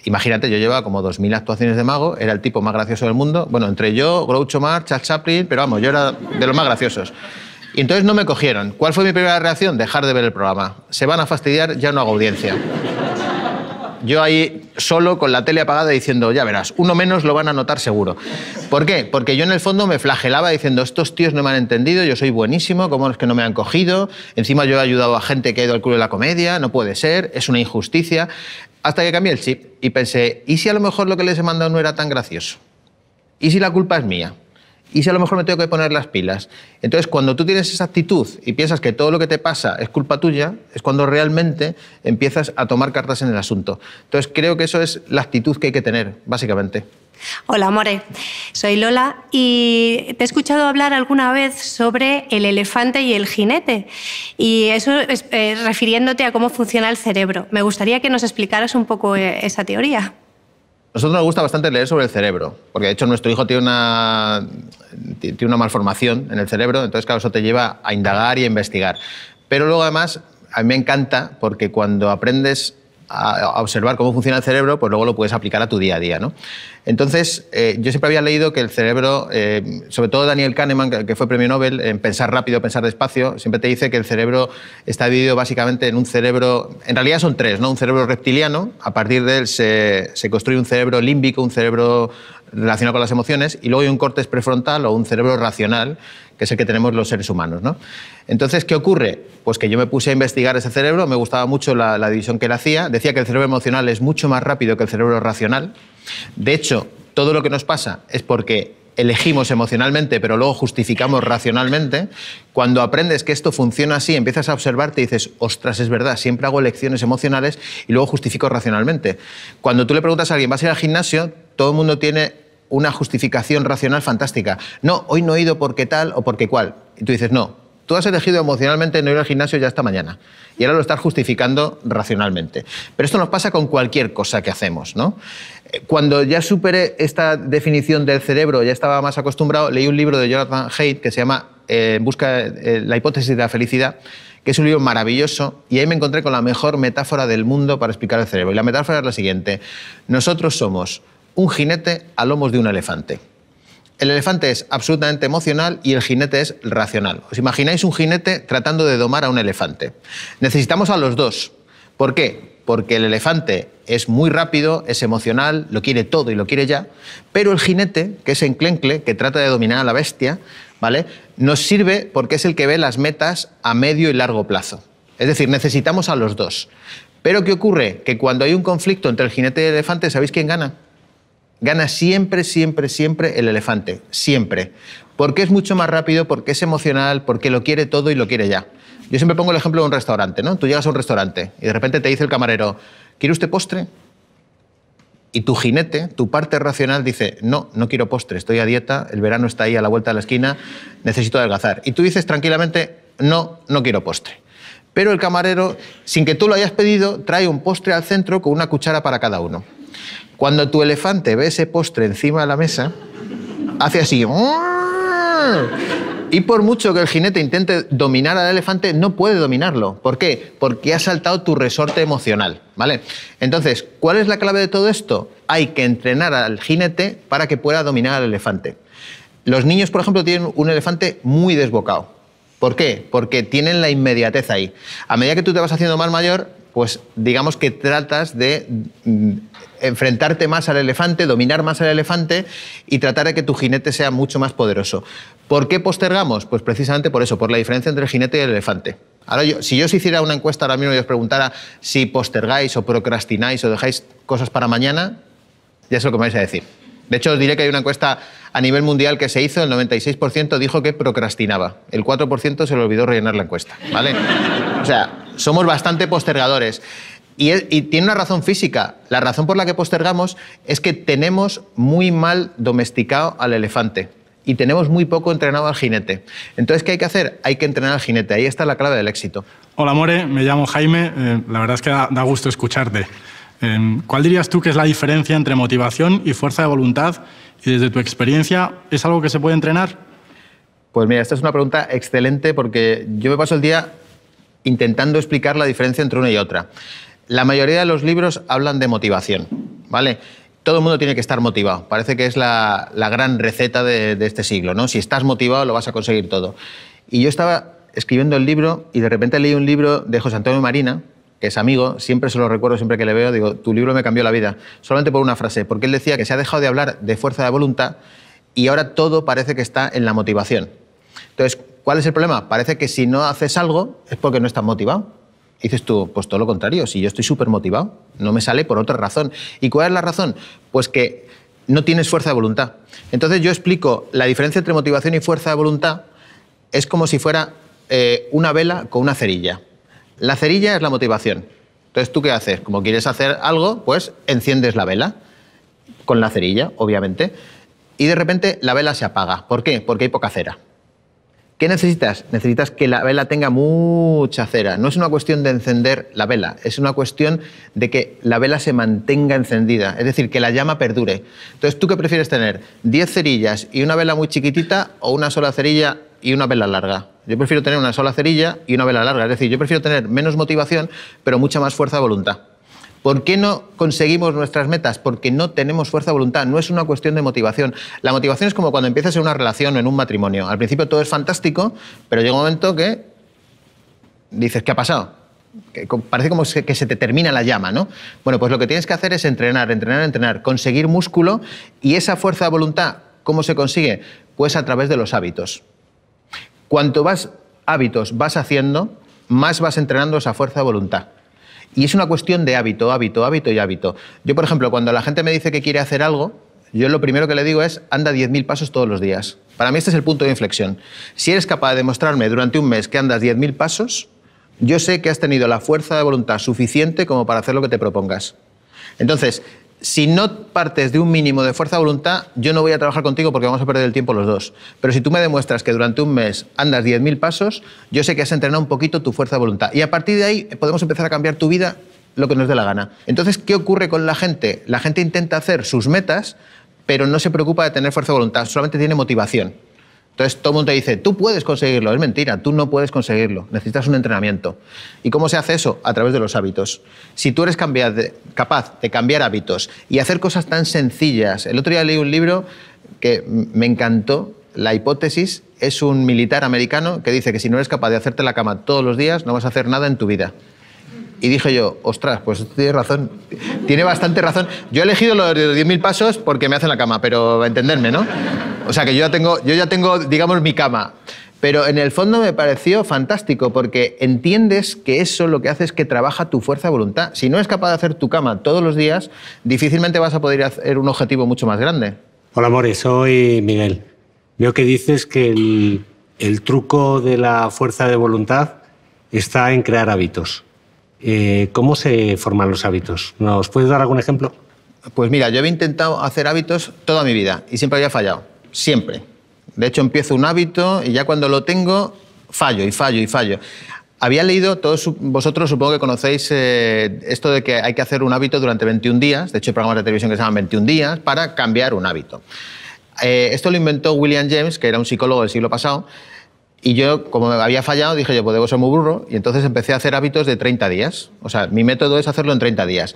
Imagínate, yo llevaba como 2.000 actuaciones de mago, era el tipo más gracioso del mundo. Bueno, entre yo, Groucho Marx, Charles Chaplin, pero vamos, yo era de los más graciosos. Y entonces no me cogieron. ¿Cuál fue mi primera reacción? Dejar de ver el programa. Se van a fastidiar, ya no hago audiencia. Yo ahí solo con la tele apagada diciendo, ya verás, uno menos lo van a notar seguro. ¿Por qué? Porque yo en el fondo me flagelaba diciendo, estos tíos no me han entendido, yo soy buenísimo, ¿cómo es que no me han cogido? Encima yo he ayudado a gente que ha ido al culo de la comedia, no puede ser, es una injusticia. Hasta que cambié el chip y pensé, ¿y si a lo mejor lo que les he mandado no era tan gracioso? ¿Y si la culpa es mía? y si a lo mejor me tengo que poner las pilas. Entonces, cuando tú tienes esa actitud y piensas que todo lo que te pasa es culpa tuya, es cuando realmente empiezas a tomar cartas en el asunto. Entonces, creo que eso es la actitud que hay que tener, básicamente. Hola, More. Soy Lola y te he escuchado hablar alguna vez sobre el elefante y el jinete. Y eso eh, refiriéndote a cómo funciona el cerebro. Me gustaría que nos explicaras un poco eh, esa teoría nosotros nos gusta bastante leer sobre el cerebro, porque de hecho nuestro hijo tiene una, tiene una malformación en el cerebro, entonces claro, eso te lleva a indagar y a investigar. Pero luego además, a mí me encanta porque cuando aprendes a, observar cómo funciona el cerebro, pues luego lo puedes aplicar a tu día a día. ¿no? Entonces, eh, yo siempre había leído que el cerebro, eh, sobre todo Daniel Kahneman, que fue premio Nobel, en Pensar rápido, pensar despacio, siempre te dice que el cerebro está dividido básicamente en un cerebro, en realidad son tres, ¿no? un cerebro reptiliano, a partir de él se, se construye un cerebro límbico, un cerebro relacionado con las emociones, y luego hay un córtex prefrontal o un cerebro racional, que es el que tenemos los seres humanos. ¿no? Entonces, ¿qué ocurre? Pues que yo me puse a investigar ese cerebro, me gustaba mucho la, la división que él hacía, decía que el cerebro emocional es mucho más rápido que el cerebro racional. De hecho, todo lo que nos pasa es porque elegimos emocionalmente, pero luego justificamos racionalmente, cuando aprendes que esto funciona así, empiezas a observarte y dices, ostras, es verdad, siempre hago elecciones emocionales y luego justifico racionalmente. Cuando tú le preguntas a alguien, ¿vas a ir al gimnasio? todo el mundo tiene una justificación racional fantástica. No, hoy no he ido porque tal o porque cual. Y tú dices, no, tú has elegido emocionalmente no ir al gimnasio ya esta mañana. Y ahora lo estás justificando racionalmente. Pero esto nos pasa con cualquier cosa que hacemos. ¿no? Eh, cuando ya superé esta definición del cerebro, ya estaba más acostumbrado, leí un libro de Jonathan Haidt que se llama eh, Busca eh, la hipótesis de la felicidad, que es un libro maravilloso, y ahí me encontré con la mejor metáfora del mundo para explicar el cerebro. Y la metáfora es la siguiente. Nosotros somos un jinete a lomos de un elefante. El elefante es absolutamente emocional y el jinete es racional. ¿Os imagináis un jinete tratando de domar a un elefante? Necesitamos a los dos. ¿Por qué? Porque el elefante es muy rápido, es emocional, lo quiere todo y lo quiere ya, pero el jinete, que es enclencle, que trata de dominar a la bestia, ¿vale? Nos sirve porque es el que ve las metas a medio y largo plazo. Es decir, necesitamos a los dos. Pero ¿qué ocurre? Que cuando hay un conflicto entre el jinete y el elefante, ¿sabéis quién gana? Gana siempre, siempre, siempre el elefante, siempre. Porque es mucho más rápido, porque es emocional, porque lo quiere todo y lo quiere ya. Yo siempre pongo el ejemplo de un restaurante, ¿no? Tú llegas a un restaurante y de repente te dice el camarero, ¿quiere usted postre? Y tu jinete, tu parte racional dice, no, no quiero postre, estoy a dieta, el verano está ahí a la vuelta de la esquina, necesito adelgazar. Y tú dices tranquilamente, no, no quiero postre. Pero el camarero, sin que tú lo hayas pedido, trae un postre al centro con una cuchara para cada uno. Cuando tu elefante ve ese postre encima de la mesa, hace así. Y por mucho que el jinete intente dominar al elefante, no puede dominarlo. ¿Por qué? Porque ha saltado tu resorte emocional, ¿vale? Entonces, ¿cuál es la clave de todo esto? Hay que entrenar al jinete para que pueda dominar al elefante. Los niños, por ejemplo, tienen un elefante muy desbocado. ¿Por qué? Porque tienen la inmediatez ahí. A medida que tú te vas haciendo más mayor, pues digamos que tratas de mm, enfrentarte más al elefante, dominar más al elefante y tratar de que tu jinete sea mucho más poderoso. ¿Por qué postergamos? Pues precisamente por eso, por la diferencia entre el jinete y el elefante. Ahora yo, si yo os hiciera una encuesta ahora mismo y os preguntara si postergáis o procrastináis o dejáis cosas para mañana, ya es lo que me vais a decir. De hecho, os diré que hay una encuesta a nivel mundial que se hizo, el 96% dijo que procrastinaba, el 4% se le olvidó rellenar la encuesta, ¿vale? O sea, somos bastante postergadores. Y, tiene una razón física. La razón por la que postergamos es que tenemos muy mal domesticado al elefante y tenemos muy poco entrenado al jinete. Entonces, ¿qué hay que hacer? Hay que entrenar al jinete. Ahí está la clave del éxito. Hola, More. Me llamo Jaime. Eh, la verdad es que da, gusto escucharte. Eh, ¿Cuál dirías tú que es la diferencia entre motivación y fuerza de voluntad? Y desde tu experiencia, ¿es algo que se puede entrenar? Pues mira, esta es una pregunta excelente porque yo me paso el día intentando explicar la diferencia entre una y otra. La mayoría de los libros hablan de motivación, ¿vale? Todo el mundo tiene que estar motivado. Parece que es la, gran receta de, este siglo, ¿no? Si estás motivado, lo vas a conseguir todo. Y yo estaba escribiendo el libro y de repente leí un libro de José Antonio Marina, que es amigo, siempre se lo recuerdo, siempre que le veo, digo, tu libro me cambió la vida, solamente por una frase, porque él decía que se ha dejado de hablar de fuerza de voluntad y ahora todo parece que está en la motivación. Entonces, ¿cuál es el problema? Parece que si no haces algo es porque no estás motivado dices tú, pues todo lo contrario, si yo estoy súper motivado, no me sale por otra razón. ¿Y cuál es la razón? Pues que no tienes fuerza de voluntad. Entonces yo explico, la diferencia entre motivación y fuerza de voluntad es como si fuera eh, una vela con una cerilla. La cerilla es la motivación. Entonces tú qué haces? Como quieres hacer algo, pues enciendes la vela con la cerilla, obviamente. Y de repente la vela se apaga. ¿Por qué? Porque hay poca cera. ¿Qué necesitas? Necesitas que la vela tenga mucha cera. No es una cuestión de encender la vela, es una cuestión de que la vela se mantenga encendida, es decir, que la llama perdure. Entonces, ¿tú qué prefieres tener? ¿10 cerillas y una vela muy chiquitita o una sola cerilla y una vela larga? Yo prefiero tener una sola cerilla y una vela larga, es decir, yo prefiero tener menos motivación, pero mucha más fuerza de voluntad. ¿Por qué no conseguimos nuestras metas? Porque no tenemos fuerza de voluntad, no es una cuestión de motivación. La motivación es como cuando empiezas en una relación o en un matrimonio. Al principio todo es fantástico, pero llega un momento que dices, ¿qué ha pasado? parece como que se te termina la llama, ¿no? Bueno, pues lo que tienes que hacer es entrenar, entrenar, entrenar, conseguir músculo y esa fuerza de voluntad, ¿cómo se consigue? Pues a través de los hábitos. Cuanto más hábitos vas haciendo, más vas entrenando esa fuerza de voluntad. Y es una cuestión de hábito, hábito, hábito y hábito. Yo, por ejemplo, cuando la gente me dice que quiere hacer algo, yo lo primero que le digo es, anda 10.000 pasos todos los días. Para mí este es el punto de inflexión. Si eres capaz de demostrarme durante un mes que andas 10.000 pasos, yo sé que has tenido la fuerza de voluntad suficiente como para hacer lo que te propongas. Entonces, si no partes de un mínimo de fuerza de voluntad, yo no voy a trabajar contigo porque vamos a perder el tiempo los dos. Pero si tú me demuestras que durante un mes andas 10.000 pasos, yo sé que has entrenado un poquito tu fuerza de voluntad. Y a partir de ahí podemos empezar a cambiar tu vida lo que nos dé la gana. Entonces, ¿qué ocurre con la gente? La gente intenta hacer sus metas, pero no se preocupa de tener fuerza de voluntad, solamente tiene motivación. Entonces todo mundo te dice, tú puedes conseguirlo, es mentira, tú no puedes conseguirlo, necesitas un entrenamiento. ¿Y cómo se hace eso? A través de los hábitos. Si tú eres capaz de cambiar hábitos y hacer cosas tan sencillas, el otro día leí un libro que me encantó, La hipótesis, es un militar americano que dice que si no eres capaz de hacerte la cama todos los días, no vas a hacer nada en tu vida. Y dije yo, ostras, pues tiene razón, tiene bastante razón. Yo he elegido los 10.000 pasos porque me hacen la cama, pero entenderme, ¿no? O sea que yo ya tengo, yo ya tengo digamos, mi cama. Pero en el fondo me pareció fantástico porque entiendes que eso lo que hace es que trabaja tu fuerza de voluntad. Si no es capaz de hacer tu cama todos los días, difícilmente vas a poder hacer un objetivo mucho más grande. Hola, amores soy Miguel. Veo que dices que el truco de la fuerza de voluntad está en crear hábitos. Eh, ¿cómo se forman los hábitos? ¿Nos puedes dar algún ejemplo? Pues mira, yo he intentado hacer hábitos toda mi vida y siempre había fallado, siempre. De hecho, empiezo un hábito y ya cuando lo tengo, fallo y fallo y fallo. Había leído, todos vosotros supongo que conocéis eh, esto de que hay que hacer un hábito durante 21 días, de hecho hay programas de televisión que se llaman 21 días, para cambiar un hábito. Eh, esto lo inventó William James, que era un psicólogo del siglo pasado, y yo, como había fallado, dije yo, pues ser muy burro, y entonces empecé a hacer hábitos de 30 días. O sea, mi método es hacerlo en 30 días.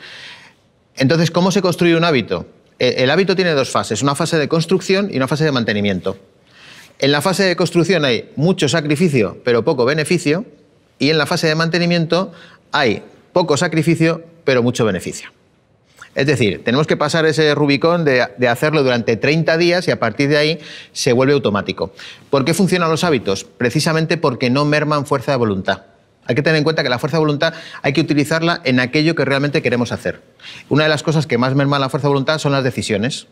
Entonces, ¿cómo se construye un hábito? E-, el hábito tiene dos fases, una fase de construcción y una fase de mantenimiento. En la fase de construcción hay mucho sacrificio, pero poco beneficio, y en la fase de mantenimiento hay poco sacrificio, pero mucho beneficio. Es decir, tenemos que pasar ese Rubicón de, hacerlo durante 30 días y a partir de ahí se vuelve automático. ¿Por qué funcionan los hábitos? Precisamente porque no merman fuerza de voluntad. Hay que tener en cuenta que la fuerza de voluntad hay que utilizarla en aquello que realmente queremos hacer. Una de las cosas que más merman la fuerza de voluntad son las decisiones.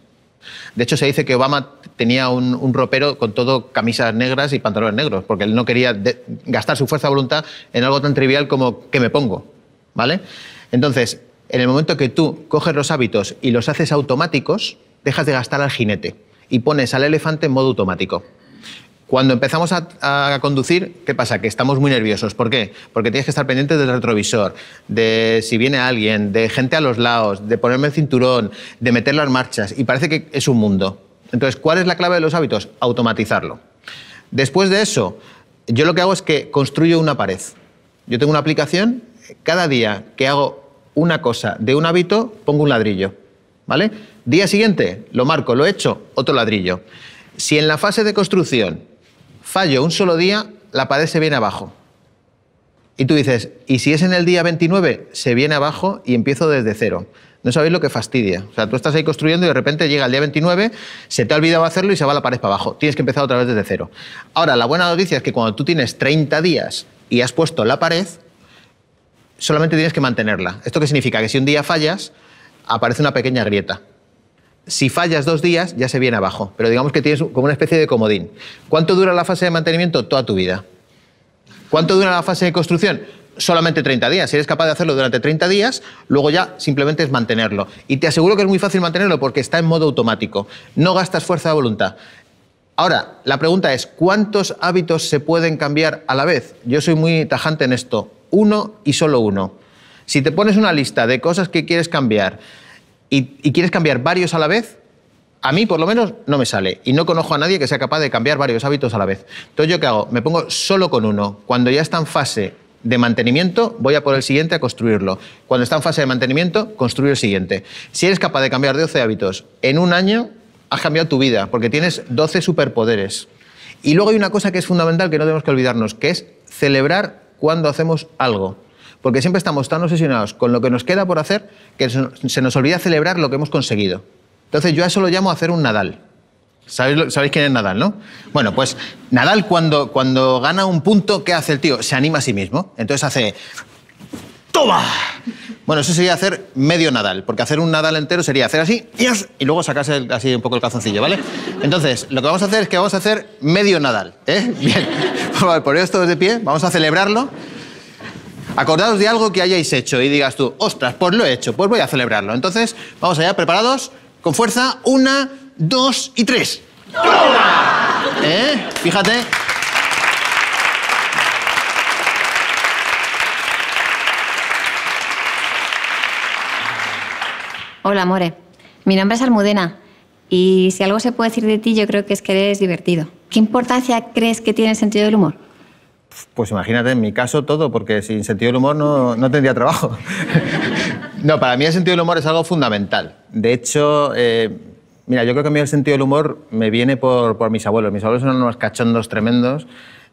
De hecho, se dice que Obama tenía un, un, ropero con todo camisas negras y pantalones negros, porque él no quería gastar su fuerza de voluntad en algo tan trivial como qué me pongo. ¿Vale? Entonces, en el momento que tú coges los hábitos y los haces automáticos, dejas de gastar al jinete y pones al elefante en modo automático. Cuando empezamos a, conducir, ¿qué pasa? Que estamos muy nerviosos. ¿Por qué? Porque tienes que estar pendiente del retrovisor, de si viene alguien, de gente a los lados, de ponerme el cinturón, de meter las marchas. Y parece que es un mundo. Entonces, ¿cuál es la clave de los hábitos? Automatizarlo. Después de eso, yo lo que hago es que construyo una pared. Yo tengo una aplicación, cada día que hago una cosa de un hábito, pongo un ladrillo. ¿Vale? Día siguiente, lo marco, lo he hecho, otro ladrillo. Si en la fase de construcción fallo un solo día, la pared se viene abajo. Y tú dices, ¿y si es en el día 29? Se viene abajo y empiezo desde cero. No sabéis lo que fastidia. O sea, tú estás ahí construyendo y de repente llega el día 29, se te ha olvidado hacerlo y se va la pared para abajo. Tienes que empezar otra vez desde cero. Ahora, la buena noticia es que cuando tú tienes 30 días y has puesto la pared, solamente tienes que mantenerla. ¿Esto qué significa? Que si un día fallas, aparece una pequeña grieta. Si fallas dos días, ya se viene abajo, pero digamos que tienes como una especie de comodín. ¿Cuánto dura la fase de mantenimiento? Toda tu vida. ¿Cuánto dura la fase de construcción? Solamente 30 días. Si eres capaz de hacerlo durante 30 días, luego ya simplemente es mantenerlo. Y te aseguro que es muy fácil mantenerlo porque está en modo automático. No gastas fuerza de voluntad. Ahora, la pregunta es, ¿cuántos hábitos se pueden cambiar a la vez? Yo soy muy tajante en esto uno y solo uno. Si te pones una lista de cosas que quieres cambiar y, quieres cambiar varios a la vez, a mí por lo menos no me sale y no conozco a nadie que sea capaz de cambiar varios hábitos a la vez. Entonces yo qué hago? Me pongo solo con uno. Cuando ya está en fase de mantenimiento, voy a por el siguiente a construirlo. Cuando está en fase de mantenimiento, construyo el siguiente. Si eres capaz de cambiar 12 hábitos en un año, has cambiado tu vida porque tienes 12 superpoderes. Y luego hay una cosa que es fundamental que no tenemos que olvidarnos, que es celebrar cuando hacemos algo. Porque siempre estamos tan obsesionados con lo que nos queda por hacer que se nos olvida celebrar lo que hemos conseguido. Entonces yo a eso lo llamo hacer un Nadal. ¿Sabéis, quién es Nadal, no? Bueno, pues Nadal cuando, cuando gana un punto, ¿qué hace el tío? Se anima a sí mismo. Entonces hace... ¡Toma! Bueno, eso sería hacer medio Nadal, porque hacer un Nadal entero sería hacer así y luego sacarse así un poco el calzoncillo, ¿vale? Entonces, lo que vamos a hacer es que vamos a hacer medio Nadal, ¿eh? Bien. por esto todos de pie, vamos a celebrarlo. Acordaos de algo que hayáis hecho y digas tú, ostras, pues lo he hecho, pues voy a celebrarlo. Entonces, vamos allá, preparados, con fuerza, una, dos y tres. ¡Toma! ¿Eh? Fíjate. Hola, More. Mi nombre es Almudena. Y si algo se puede decir de ti, yo creo que es que eres divertido. ¿Qué importancia crees que tiene el sentido del humor? Pues imagínate, en mi caso todo, porque sin sentido del humor no, no tendría trabajo. no, para mí el sentido del humor es algo fundamental. De hecho, eh, mira, yo creo que a mí el sentido del humor me viene por, mis abuelos. Mis abuelos eran unos cachondos tremendos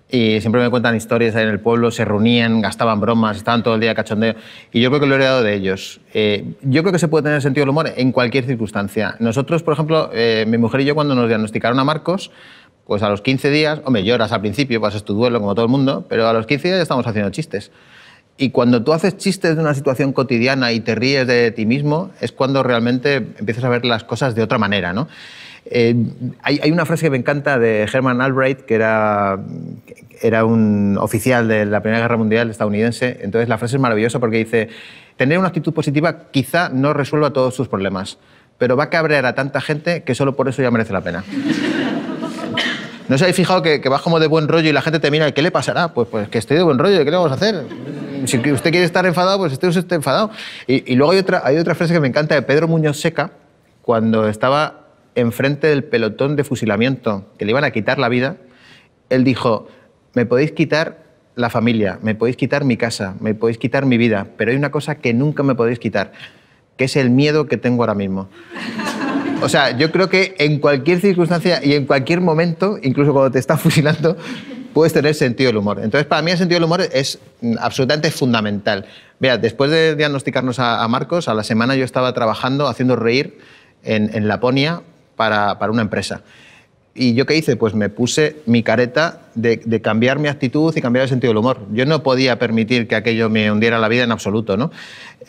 y siempre me cuentan historias ahí en el pueblo, se reunían, gastaban bromas, estaban todo el día cachondeo. Y yo creo que lo he heredado de ellos. Eh, yo creo que se puede tener sentido del humor en cualquier circunstancia. Nosotros, por ejemplo, eh, mi mujer y yo cuando nos diagnosticaron a Marcos, pues a los 15 días, hombre, lloras al principio, pasas pues tu duelo como todo el mundo, pero a los 15 días ya estamos haciendo chistes. Y cuando tú haces chistes de una situación cotidiana y te ríes de ti mismo, es cuando realmente empiezas a ver las cosas de otra manera, eh, hay, una frase que me encanta de Herman Albright, que era, un oficial de la Primera Guerra Mundial estadounidense. Entonces la frase es maravillosa porque dice, tener una actitud positiva quizá no resuelva todos sus problemas, pero va a cabrear a tanta gente que solo por eso ya merece la pena. ¿No os habéis fijado que, que, vas como de buen rollo y la gente te mira qué le pasará? Pues, pues que estoy de buen rollo, ¿qué le vamos a hacer? Si usted quiere estar enfadado, pues esté enfadado. Y, y, luego hay otra, hay otra frase que me encanta de Pedro Muñoz Seca, cuando estaba enfrente del pelotón de fusilamiento, que le iban a quitar la vida, él dijo, me podéis quitar la familia, me podéis quitar mi casa, me podéis quitar mi vida, pero hay una cosa que nunca me podéis quitar, que es el miedo que tengo ahora mismo. O sea, yo creo que en cualquier circunstancia y en cualquier momento, incluso cuando te está fusilando, puedes tener sentido del humor. Entonces, para mí el sentido del humor es mm, absolutamente fundamental. Mira, después de diagnosticarnos a, Marcos, a la semana yo estaba trabajando haciendo reír en, en Laponia para una empresa. ¿Y yo qué hice? Pues me puse mi careta de, cambiar mi actitud y cambiar el sentido del humor. Yo no podía permitir que aquello me hundiera la vida en absoluto. ¿no?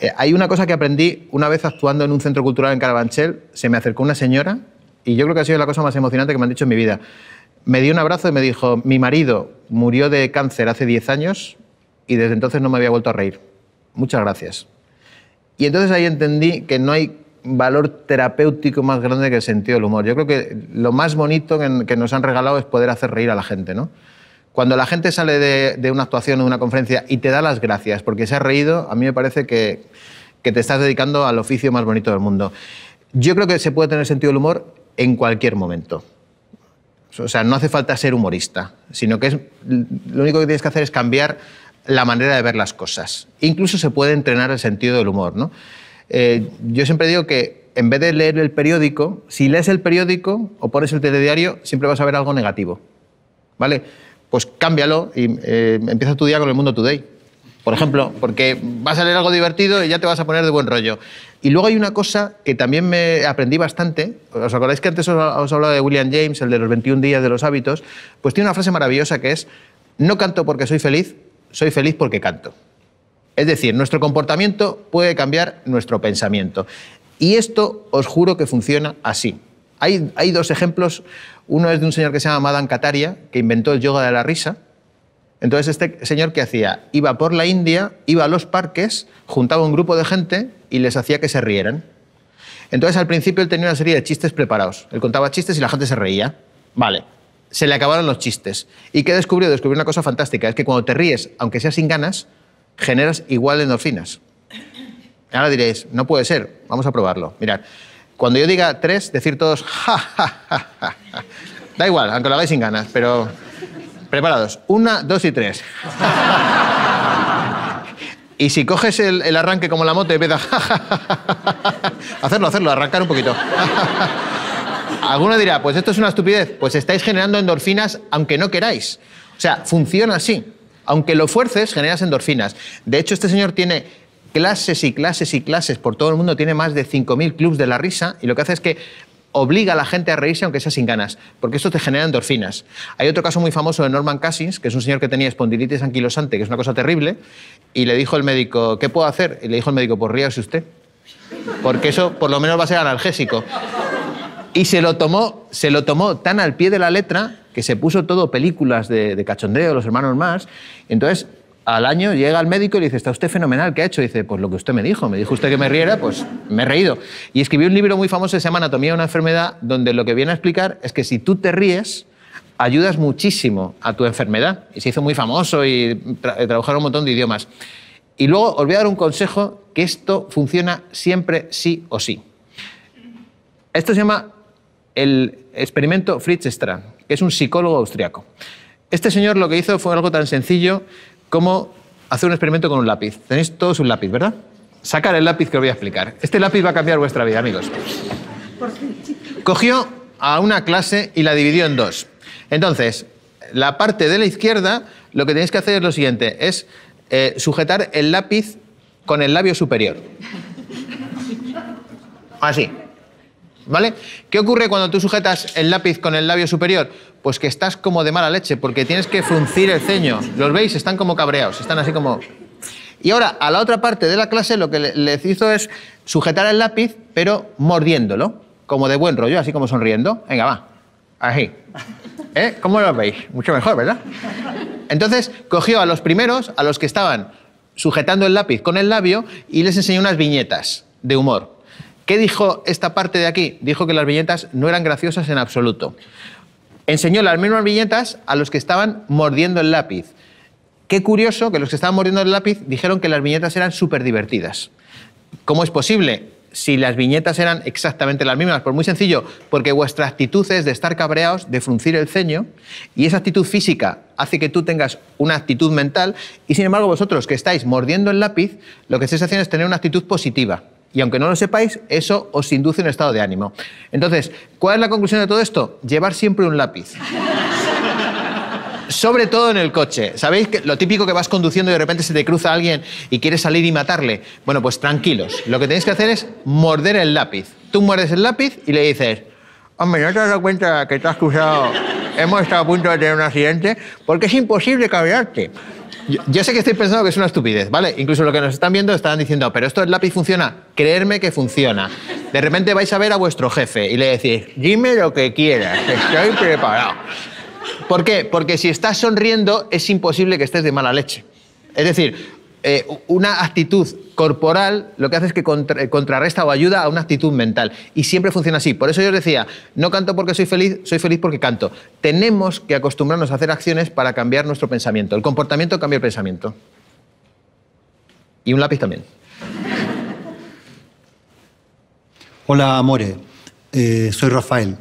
Eh, hay una cosa que aprendí una vez actuando en un centro cultural en Carabanchel. Se me acercó una señora y yo creo que ha sido la cosa más emocionante que me han dicho en mi vida. Me dio un abrazo y me dijo, mi marido murió de cáncer hace 10 años y desde entonces no me había vuelto a reír. Muchas gracias. Y entonces ahí entendí que no hay valor terapéutico más grande que el sentido del humor. Yo creo que lo más bonito que nos han regalado es poder hacer reír a la gente, ¿no? Cuando la gente sale de, una actuación o de una conferencia y te da las gracias porque se ha reído, a mí me parece que, que te estás dedicando al oficio más bonito del mundo. Yo creo que se puede tener sentido del humor en cualquier momento. O sea, no hace falta ser humorista, sino que es, lo único que tienes que hacer es cambiar la manera de ver las cosas. Incluso se puede entrenar el sentido del humor, ¿no? Eh, yo siempre digo que en vez de leer el periódico, si lees el periódico o pones el telediario, siempre vas a ver algo negativo. ¿Vale? Pues cámbialo y eh, empieza tu día con el mundo today. Por ejemplo, porque vas a leer algo divertido y ya te vas a poner de buen rollo. Y luego hay una cosa que también me aprendí bastante. ¿Os acordáis que antes os hablaba de William James, el de los 21 días de los hábitos? Pues tiene una frase maravillosa que es, no canto porque soy feliz, soy feliz porque canto. Es decir, nuestro comportamiento puede cambiar nuestro pensamiento. Y esto os juro que funciona así. Hay, dos ejemplos. Uno es de un señor que se llama Madan Kataria, que inventó el yoga de la risa. Entonces, este señor que hacía, iba por la India, iba a los parques, juntaba un grupo de gente y les hacía que se rieran. Entonces, al principio él tenía una serie de chistes preparados. Él contaba chistes y la gente se reía. Vale, se le acabaron los chistes. ¿Y qué descubrió? Descubrió una cosa fantástica, es que cuando te ríes, aunque sea sin ganas, generas igual de endorfinas. Ahora diréis, no puede ser, vamos a probarlo. Mirad, cuando yo diga tres, decir todos, ja, ja, ja, ja, Da igual, aunque lo hagáis sin ganas, pero preparados. Una, dos y tres. y si coges el, arranque como la moto, ja, hacerlo, hacerlo, arrancar un poquito. Alguno dirá, pues esto es una estupidez. Pues estáis generando endorfinas aunque no queráis. O sea, funciona así. Aunque lo fuerces, generas endorfinas. De hecho, este señor tiene clases y clases y clases por todo el mundo, tiene más de 5.000 clubs de la risa y lo que hace es que obliga a la gente a reírse aunque sea sin ganas, porque esto te genera endorfinas. Hay otro caso muy famoso de Norman Cassins, que es un señor que tenía espondilitis anquilosante, que es una cosa terrible, y le dijo el médico, ¿qué puedo hacer? Y le dijo el médico, pues ríase usted, porque eso por lo menos va a ser analgésico. Y se lo tomó, se lo tomó tan al pie de la letra que se puso todo películas de, de cachondeo, los hermanos más. Entonces, al año llega al médico y le dice, está usted fenomenal, ¿qué ha hecho? Y dice, pues lo que usted me dijo, me dijo usted que me riera, pues me he reído. Y escribió un libro muy famoso que se llama Anatomía de una enfermedad, donde lo que viene a explicar es que si tú te ríes, ayudas muchísimo a tu enfermedad. Y se hizo muy famoso y eh, trabajaron un montón de idiomas. Y luego os voy a dar un consejo, que esto funciona siempre sí o sí. Esto se llama el experimento Fritz-Strand que es un psicólogo austriaco. Este señor lo que hizo fue algo tan sencillo como hacer un experimento con un lápiz. Tenéis todos un lápiz, ¿verdad? Sacar el lápiz que os voy a explicar. Este lápiz va a cambiar vuestra vida, amigos. Cogió a una clase y la dividió en dos. Entonces, la parte de la izquierda, lo que tenéis que hacer es lo siguiente, es eh, sujetar el lápiz con el labio superior. Así. ¿Vale? ¿Qué ocurre cuando tú sujetas el lápiz con el labio superior? Pues que estás como de mala leche, porque tienes que fruncir el ceño. ¿Los veis? Están como cabreados, están así como... Y ahora, a la otra parte de la clase, lo que les hizo es sujetar el lápiz, pero mordiéndolo, como de buen rollo, así como sonriendo. Venga, va. Así. ¿Eh? ¿Cómo lo veis? Mucho mejor, ¿verdad? Entonces, cogió a los primeros, a los que estaban sujetando el lápiz con el labio, y les enseñó unas viñetas de humor. ¿Qué dijo esta parte de aquí? Dijo que las viñetas no eran graciosas en absoluto. Enseñó las mismas viñetas a los que estaban mordiendo el lápiz. Qué curioso que los que estaban mordiendo el lápiz dijeron que las viñetas eran súper divertidas. ¿Cómo es posible? Si las viñetas eran exactamente las mismas, por pues muy sencillo, porque vuestra actitud es de estar cabreados, de fruncir el ceño, y esa actitud física hace que tú tengas una actitud mental, y sin embargo vosotros que estáis mordiendo el lápiz, lo que estáis haciendo es tener una actitud positiva. Y aunque no lo sepáis, eso os induce un estado de ánimo. Entonces, ¿cuál es la conclusión de todo esto? Llevar siempre un lápiz. Sobre todo en el coche. ¿Sabéis que lo típico que vas conduciendo y de repente se te cruza alguien y quieres salir y matarle? Bueno, pues tranquilos. Lo que tenéis que hacer es morder el lápiz. Tú muerdes el lápiz y le dices, hombre, ¿no te has dado cuenta que te has cruzado? Hemos estado a punto de tener un accidente porque es imposible cabrearte. Yo, sé que estoy pensando que es una estupidez, ¿vale? Incluso lo que nos están viendo están diciendo, pero esto el lápiz funciona. Creerme que funciona. De repente vais a ver a vuestro jefe y le decís, dime lo que quieras, estoy preparado. ¿Por qué? Porque si estás sonriendo es imposible que estés de mala leche. Es decir, eh, una actitud corporal lo que hace es que eh, contrarresta o ayuda a una actitud mental. Y siempre funciona así. Por eso yo decía, no canto porque soy feliz, soy feliz porque canto. Tenemos que acostumbrarnos a hacer acciones para cambiar nuestro pensamiento. El comportamiento cambia el pensamiento. Y un lápiz también. Hola, Amore. Eh, soy Rafael.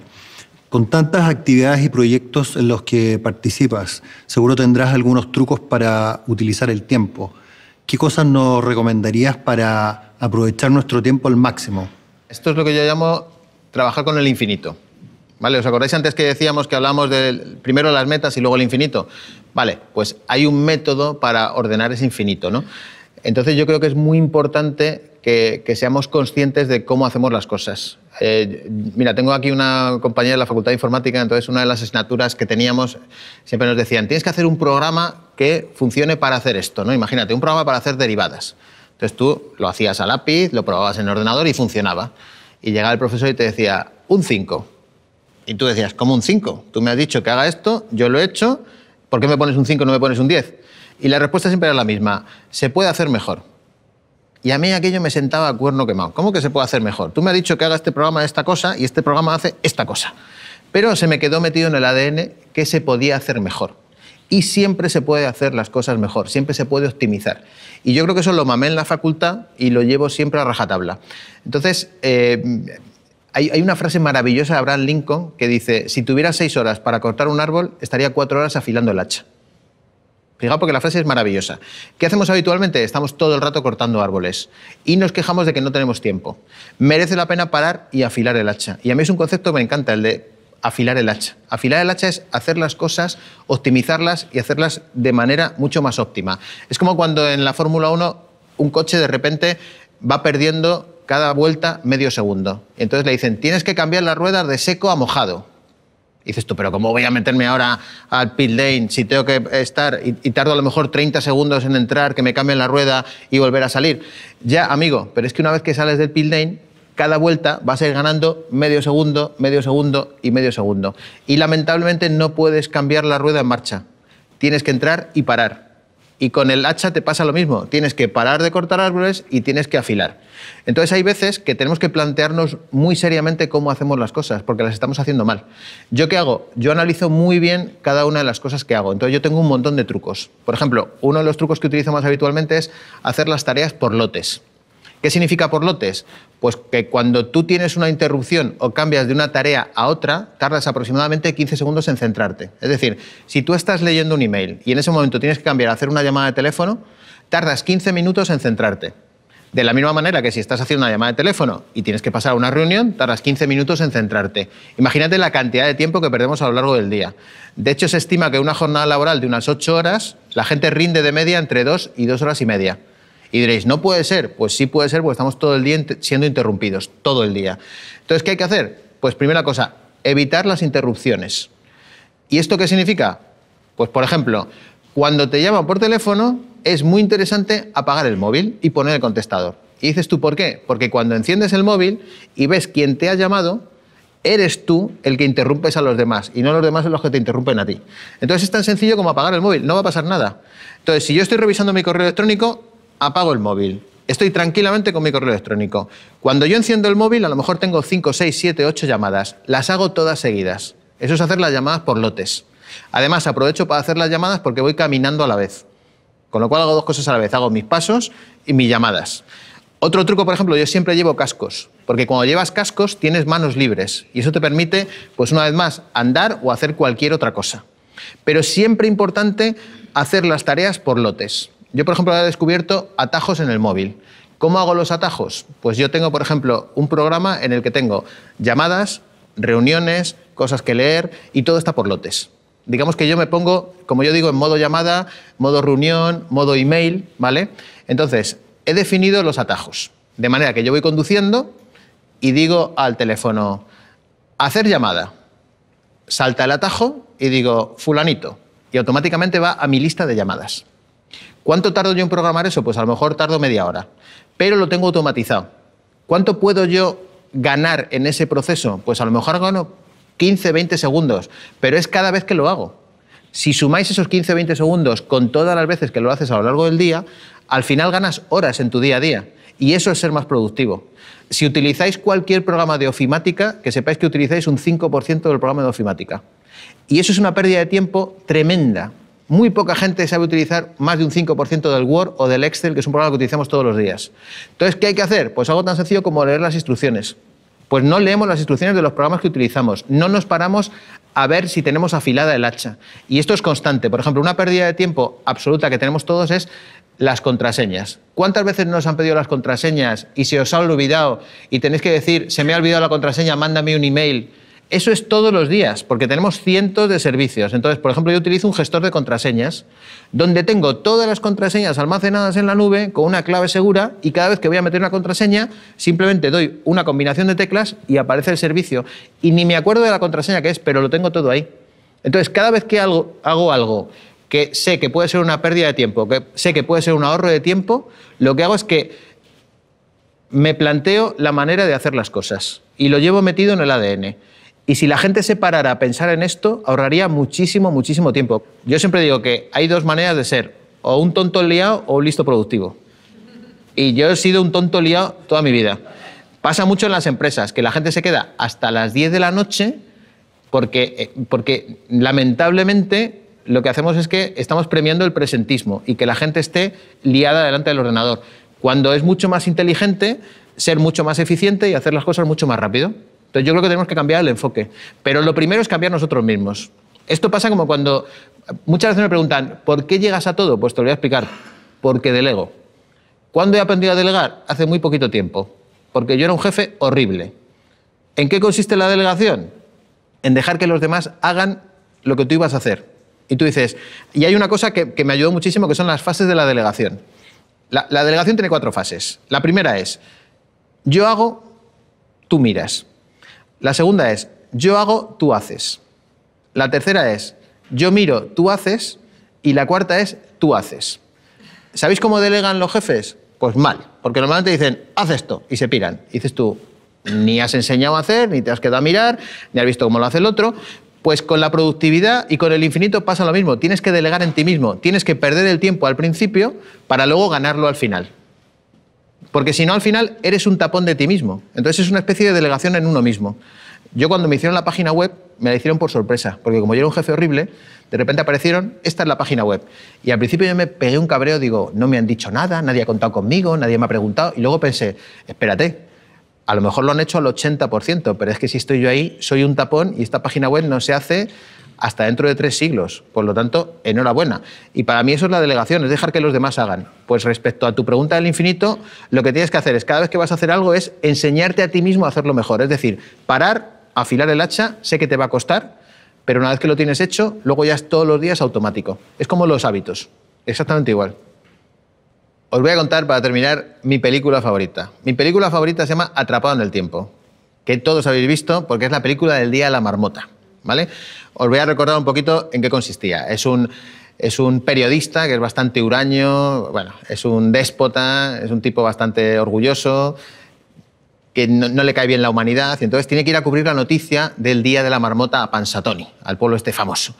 Con tantas actividades y proyectos en los que participas, seguro tendrás algunos trucos para utilizar el tiempo. ¿qué cosas nos recomendarías para aprovechar nuestro tiempo al máximo? Esto es lo que yo llamo trabajar con el infinito. ¿Vale? ¿Os acordáis antes que decíamos que hablamos de primero las metas y luego el infinito? Vale, pues hay un método para ordenar ese infinito, ¿no? Entonces yo creo que es muy importante que, seamos conscientes de cómo hacemos las cosas. Eh, mira, tengo aquí una compañera de la Facultad de Informática, entonces una de las asignaturas que teníamos siempre nos decían, tienes que hacer un programa que funcione para hacer esto. ¿no? Imagínate, un programa para hacer derivadas. Entonces tú lo hacías a lápiz, lo probabas en ordenador y funcionaba. Y llegaba el profesor y te decía, un 5. Y tú decías, ¿cómo un 5? Tú me has dicho que haga esto, yo lo he hecho, ¿por qué me pones un 5 y no me pones un 10? Y la respuesta siempre era la misma, se puede hacer mejor. Y a mí aquello me sentaba a cuerno quemado. ¿Cómo que se puede hacer mejor? Tú me has dicho que haga este programa esta cosa y este programa hace esta cosa. Pero se me quedó metido en el ADN que se podía hacer mejor y siempre se puede hacer las cosas mejor, siempre se puede optimizar. Y yo creo que eso lo mamé en la facultad y lo llevo siempre a rajatabla. Entonces, eh, hay, hay, una frase maravillosa de Abraham Lincoln que dice, si tuviera seis horas para cortar un árbol, estaría cuatro horas afilando el hacha. Fijaos porque la frase es maravillosa. ¿Qué hacemos habitualmente? Estamos todo el rato cortando árboles y nos quejamos de que no tenemos tiempo. Merece la pena parar y afilar el hacha. Y a mí es un concepto que me encanta, el de afilar el hacha. Afilar el hacha es hacer las cosas, optimizarlas y hacerlas de manera mucho más óptima. Es como cuando en la Fórmula 1 un coche de repente va perdiendo cada vuelta medio segundo. Entonces le dicen, tienes que cambiar las ruedas de seco a mojado. Y dices tú, pero ¿cómo voy a meterme ahora al pit lane si tengo que estar y, tardo a lo mejor 30 segundos en entrar, que me cambien la rueda y volver a salir? Ya, amigo, pero es que una vez que sales del pit lane, cada vuelta va a ir ganando medio segundo, medio segundo y medio segundo. Y lamentablemente no puedes cambiar la rueda en marcha. Tienes que entrar y parar. Y con el hacha te pasa lo mismo. Tienes que parar de cortar árboles y tienes que afilar. Entonces hay veces que tenemos que plantearnos muy seriamente cómo hacemos las cosas, porque las estamos haciendo mal. ¿Yo qué hago? Yo analizo muy bien cada una de las cosas que hago. Entonces yo tengo un montón de trucos. Por ejemplo, uno de los trucos que utilizo más habitualmente es hacer las tareas por lotes. ¿Qué significa por lotes? Pues que cuando tú tienes una interrupción o cambias de una tarea a otra, tardas aproximadamente 15 segundos en centrarte. Es decir, si tú estás leyendo un email y en ese momento tienes que cambiar a hacer una llamada de teléfono, tardas 15 minutos en centrarte. De la misma manera que si estás haciendo una llamada de teléfono y tienes que pasar a una reunión, tardas 15 minutos en centrarte. Imagínate la cantidad de tiempo que perdemos a lo largo del día. De hecho, se estima que una jornada laboral de unas 8 horas, la gente rinde de media entre 2 y 2 horas y media. Y diréis, no puede ser. Pues sí puede ser porque estamos todo el día siendo interrumpidos, todo el día. Entonces, ¿qué hay que hacer? Pues primera cosa, evitar las interrupciones. ¿Y esto qué significa? Pues, por ejemplo, cuando te llaman por teléfono, es muy interesante apagar el móvil y poner el contestador. Y dices tú, ¿por qué? Porque cuando enciendes el móvil y ves quién te ha llamado, eres tú el que interrumpes a los demás y no los demás los que te interrumpen a ti. Entonces es tan sencillo como apagar el móvil, no va a pasar nada. Entonces, si yo estoy revisando mi correo electrónico, apago el móvil. Estoy tranquilamente con mi correo electrónico. Cuando yo enciendo el móvil, a lo mejor tengo 5, 6, 7, 8 llamadas. Las hago todas seguidas. Eso es hacer las llamadas por lotes. Además, aprovecho para hacer las llamadas porque voy caminando a la vez. Con lo cual hago dos cosas a la vez. Hago mis pasos y mis llamadas. Otro truco, por ejemplo, yo siempre llevo cascos, porque cuando llevas cascos tienes manos libres y eso te permite, pues una vez más, andar o hacer cualquier otra cosa. Pero siempre importante hacer las tareas por lotes. Yo, por ejemplo, he descubierto atajos en el móvil. ¿Cómo hago los atajos? Pues yo tengo, por ejemplo, un programa en el que tengo llamadas, reuniones, cosas que leer y todo está por lotes. Digamos que yo me pongo, como yo digo, en modo llamada, modo reunión, modo email, ¿vale? Entonces, he definido los atajos. De manera que yo voy conduciendo y digo al teléfono, hacer llamada. Salta el atajo y digo, fulanito. Y automáticamente va a mi lista de llamadas. ¿Cuánto tardo yo en programar eso? Pues a lo mejor tardo media hora, pero lo tengo automatizado. ¿Cuánto puedo yo ganar en ese proceso? Pues a lo mejor gano 15, 20 segundos, pero es cada vez que lo hago. Si sumáis esos 15, 20 segundos con todas las veces que lo haces a lo largo del día, al final ganas horas en tu día a día. Y eso es ser más productivo. Si utilizáis cualquier programa de ofimática, que sepáis que utilizáis un 5% del programa de ofimática. Y eso es una pérdida de tiempo tremenda, muy poca gente sabe utilizar más de un 5% del Word o del Excel, que es un programa que utilizamos todos los días. Entonces, ¿qué hay que hacer? Pues algo tan sencillo como leer las instrucciones. Pues no leemos las instrucciones de los programas que utilizamos, no nos paramos a ver si tenemos afilada el hacha. Y esto es constante. Por ejemplo, una pérdida de tiempo absoluta que tenemos todos es las contraseñas. ¿Cuántas veces nos han pedido las contraseñas y se os ha olvidado y tenéis que decir, se me ha olvidado la contraseña, mándame un email? Eso es todos los días, porque tenemos cientos de servicios. Entonces, por ejemplo, yo utilizo un gestor de contraseñas, donde tengo todas las contraseñas almacenadas en la nube con una clave segura y cada vez que voy a meter una contraseña, simplemente doy una combinación de teclas y aparece el servicio. Y ni me acuerdo de la contraseña que es, pero lo tengo todo ahí. Entonces, cada vez que hago, hago algo que sé que puede ser una pérdida de tiempo, que sé que puede ser un ahorro de tiempo, lo que hago es que me planteo la manera de hacer las cosas y lo llevo metido en el ADN. Y si la gente se parara a pensar en esto, ahorraría muchísimo, muchísimo tiempo. Yo siempre digo que hay dos maneras de ser, o un tonto liado o un listo productivo. Y yo he sido un tonto liado toda mi vida. Pasa mucho en las empresas, que la gente se queda hasta las 10 de la noche porque, eh, porque lamentablemente lo que hacemos es que estamos premiando el presentismo y que la gente esté liada delante del ordenador, cuando es mucho más inteligente ser mucho más eficiente y hacer las cosas mucho más rápido. Entonces yo creo que tenemos que cambiar el enfoque. Pero lo primero es cambiar nosotros mismos. Esto pasa como cuando muchas veces me preguntan, ¿por qué llegas a todo? Pues te lo voy a explicar. Porque delego. ¿Cuándo he aprendido a delegar? Hace muy poquito tiempo. Porque yo era un jefe horrible. ¿En qué consiste la delegación? En dejar que los demás hagan lo que tú ibas a hacer. Y tú dices, y hay una cosa que, que me ayudó muchísimo, que son las fases de la delegación. la delegación tiene cuatro fases. La primera es, yo hago, tú miras. La segunda es, yo hago, tú haces. La tercera es, yo miro, tú haces. Y la cuarta es, tú haces. ¿Sabéis cómo delegan los jefes? Pues mal, porque normalmente dicen, haz esto, y se piran. Y dices tú, ni has enseñado a hacer, ni te has quedado a mirar, ni has visto cómo lo hace el otro. Pues con la productividad y con el infinito pasa lo mismo. Tienes que delegar en ti mismo, tienes que perder el tiempo al principio para luego ganarlo al final. Porque si no, al final eres un tapón de ti mismo. Entonces es una especie de delegación en uno mismo. Yo cuando me hicieron la página web, me la hicieron por sorpresa, porque como yo era un jefe horrible, de repente aparecieron, esta es la página web. Y al principio yo me pegué un cabreo, digo, no me han dicho nada, nadie ha contado conmigo, nadie me ha preguntado. Y luego pensé, espérate, a lo mejor lo han hecho al 80%, pero es que si estoy yo ahí, soy un tapón y esta página web no se hace hasta dentro de tres siglos. Por lo tanto, enhorabuena. Y para mí eso es la delegación, es dejar que los demás hagan. Pues respecto a tu pregunta del infinito, lo que tienes que hacer es, cada vez que vas a hacer algo, es enseñarte a ti mismo a hacerlo mejor. Es decir, parar, afilar el hacha, sé que te va a costar, pero una vez que lo tienes hecho, luego ya es todos los días automático. Es como los hábitos, exactamente igual. Os voy a contar para terminar mi película favorita. Mi película favorita se llama Atrapado en el tiempo, que todos habéis visto porque es la película del día de la marmota. ¿vale? Os voy a recordar un poquito en qué consistía. Es un, es un periodista que es bastante huraño, bueno, es un déspota, es un tipo bastante orgulloso, que no, le cae bien la humanidad, y entonces tiene que ir a cubrir la noticia del Día de la Marmota a Pansatoni, al pueblo este famoso.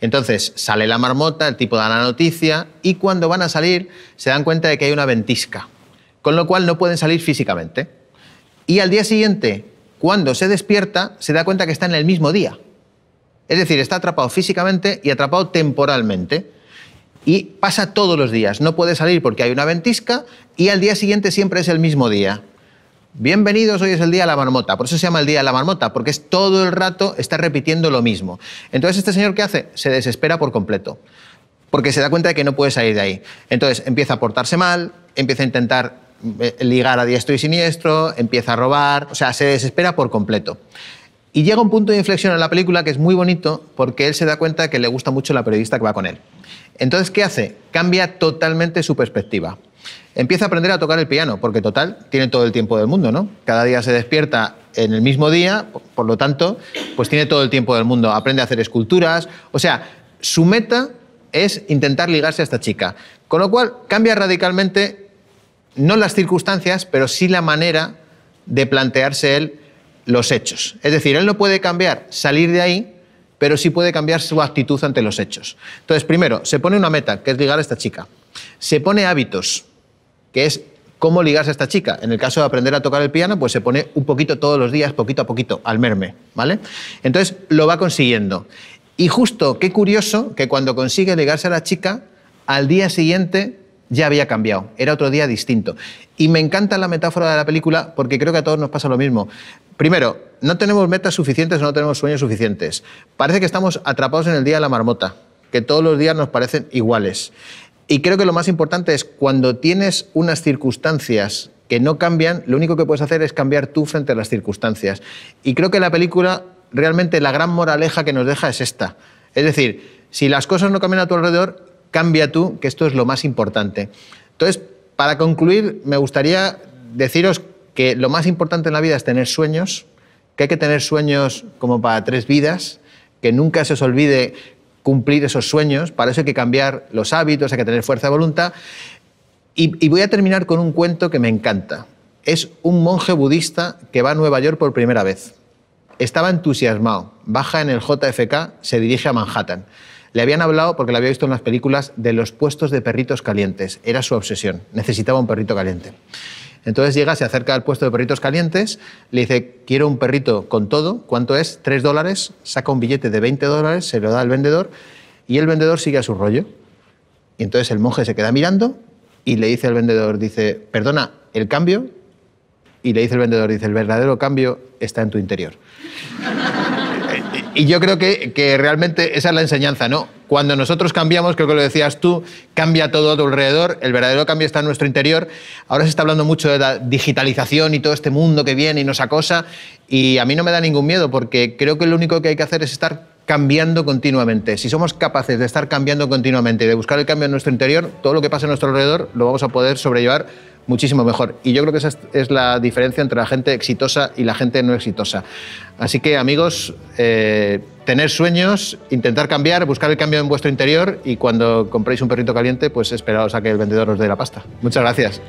Entonces sale la marmota, el tipo da la noticia, y cuando van a salir se dan cuenta de que hay una ventisca, con lo cual no pueden salir físicamente. Y al día siguiente, cuando se despierta, se da cuenta que está en el mismo día. Es decir, está atrapado físicamente y atrapado temporalmente. Y pasa todos los días. No puede salir porque hay una ventisca y al día siguiente siempre es el mismo día. Bienvenidos, hoy es el día de la marmota. Por eso se llama el día de la marmota, porque es todo el rato está repitiendo lo mismo. Entonces, ¿este señor qué hace? Se desespera por completo, porque se da cuenta de que no puede salir de ahí. Entonces, empieza a portarse mal, empieza a intentar eh, ligar a diestro y siniestro, empieza a robar, o sea, se desespera por completo. Y llega un punto de inflexión en la película que es muy bonito porque él se da cuenta que le gusta mucho la periodista que va con él. Entonces, ¿qué hace? Cambia totalmente su perspectiva. Empieza a aprender a tocar el piano, porque total, tiene todo el tiempo del mundo, ¿no? Cada día se despierta en el mismo día, por lo tanto, pues tiene todo el tiempo del mundo. Aprende a hacer esculturas, o sea, su meta es intentar ligarse a esta chica. Con lo cual, cambia radicalmente, no las circunstancias, pero sí la manera de plantearse él los hechos. Es decir, él no puede cambiar, salir de ahí, pero sí puede cambiar su actitud ante los hechos. Entonces, primero, se pone una meta, que es ligar a esta chica. Se pone hábitos, que es cómo ligarse a esta chica. En el caso de aprender a tocar el piano, pues se pone un poquito todos los días, poquito a poquito, al merme, ¿vale? Entonces, lo va consiguiendo. Y justo, qué curioso, que cuando consigue ligarse a la chica, al día siguiente ya había cambiado, era otro día distinto. Y me encanta la metáfora de la película porque creo que a todos nos pasa lo mismo. Primero, no tenemos metas suficientes o no tenemos sueños suficientes. Parece que estamos atrapados en el día de la marmota, que todos los días nos parecen iguales. Y creo que lo más importante es cuando tienes unas circunstancias que no cambian, lo único que puedes hacer es cambiar tú frente a las circunstancias. Y creo que la película, realmente la gran moraleja que nos deja es esta. Es decir, si las cosas no cambian a tu alrededor, cambia tú, que esto es lo más importante. Entonces, para concluir, me gustaría deciros que lo más importante en la vida es tener sueños, que hay que tener sueños como para tres vidas, que nunca se os olvide cumplir esos sueños, para eso hay que cambiar los hábitos, hay que tener fuerza de voluntad. Y, y, voy a terminar con un cuento que me encanta. Es un monje budista que va a Nueva York por primera vez. Estaba entusiasmado, baja en el JFK, se dirige a Manhattan. Le habían hablado, porque lo había visto en las películas, de los puestos de perritos calientes. Era su obsesión. Necesitaba un perrito caliente. Entonces llega, se acerca al puesto de perritos calientes, le dice, quiero un perrito con todo, ¿cuánto es? Tres dólares, saca un billete de 20 dólares, se lo da al vendedor y el vendedor sigue a su rollo. Y entonces el monje se queda mirando y le dice al vendedor, dice, perdona, ¿el cambio? Y le dice el vendedor, dice, el verdadero cambio está en tu interior y yo creo que, realmente esa es la enseñanza, ¿no? Cuando nosotros cambiamos, creo que lo decías tú, cambia todo a tu alrededor, el verdadero cambio está en nuestro interior. Ahora se está hablando mucho de la digitalización y todo este mundo que viene y nos acosa, y a mí no me da ningún miedo, porque creo que lo único que hay que hacer es estar cambiando continuamente. Si somos capaces de estar cambiando continuamente y de buscar el cambio en nuestro interior, todo lo que pasa a nuestro alrededor lo vamos a poder sobrellevar muchísimo mejor. Y yo creo que esa es la diferencia entre la gente exitosa y la gente no exitosa. Así que amigos, eh, tener sueños, intentar cambiar, buscar el cambio en vuestro interior y cuando compréis un perrito caliente, pues esperaos a que el vendedor os dé la pasta. Muchas gracias.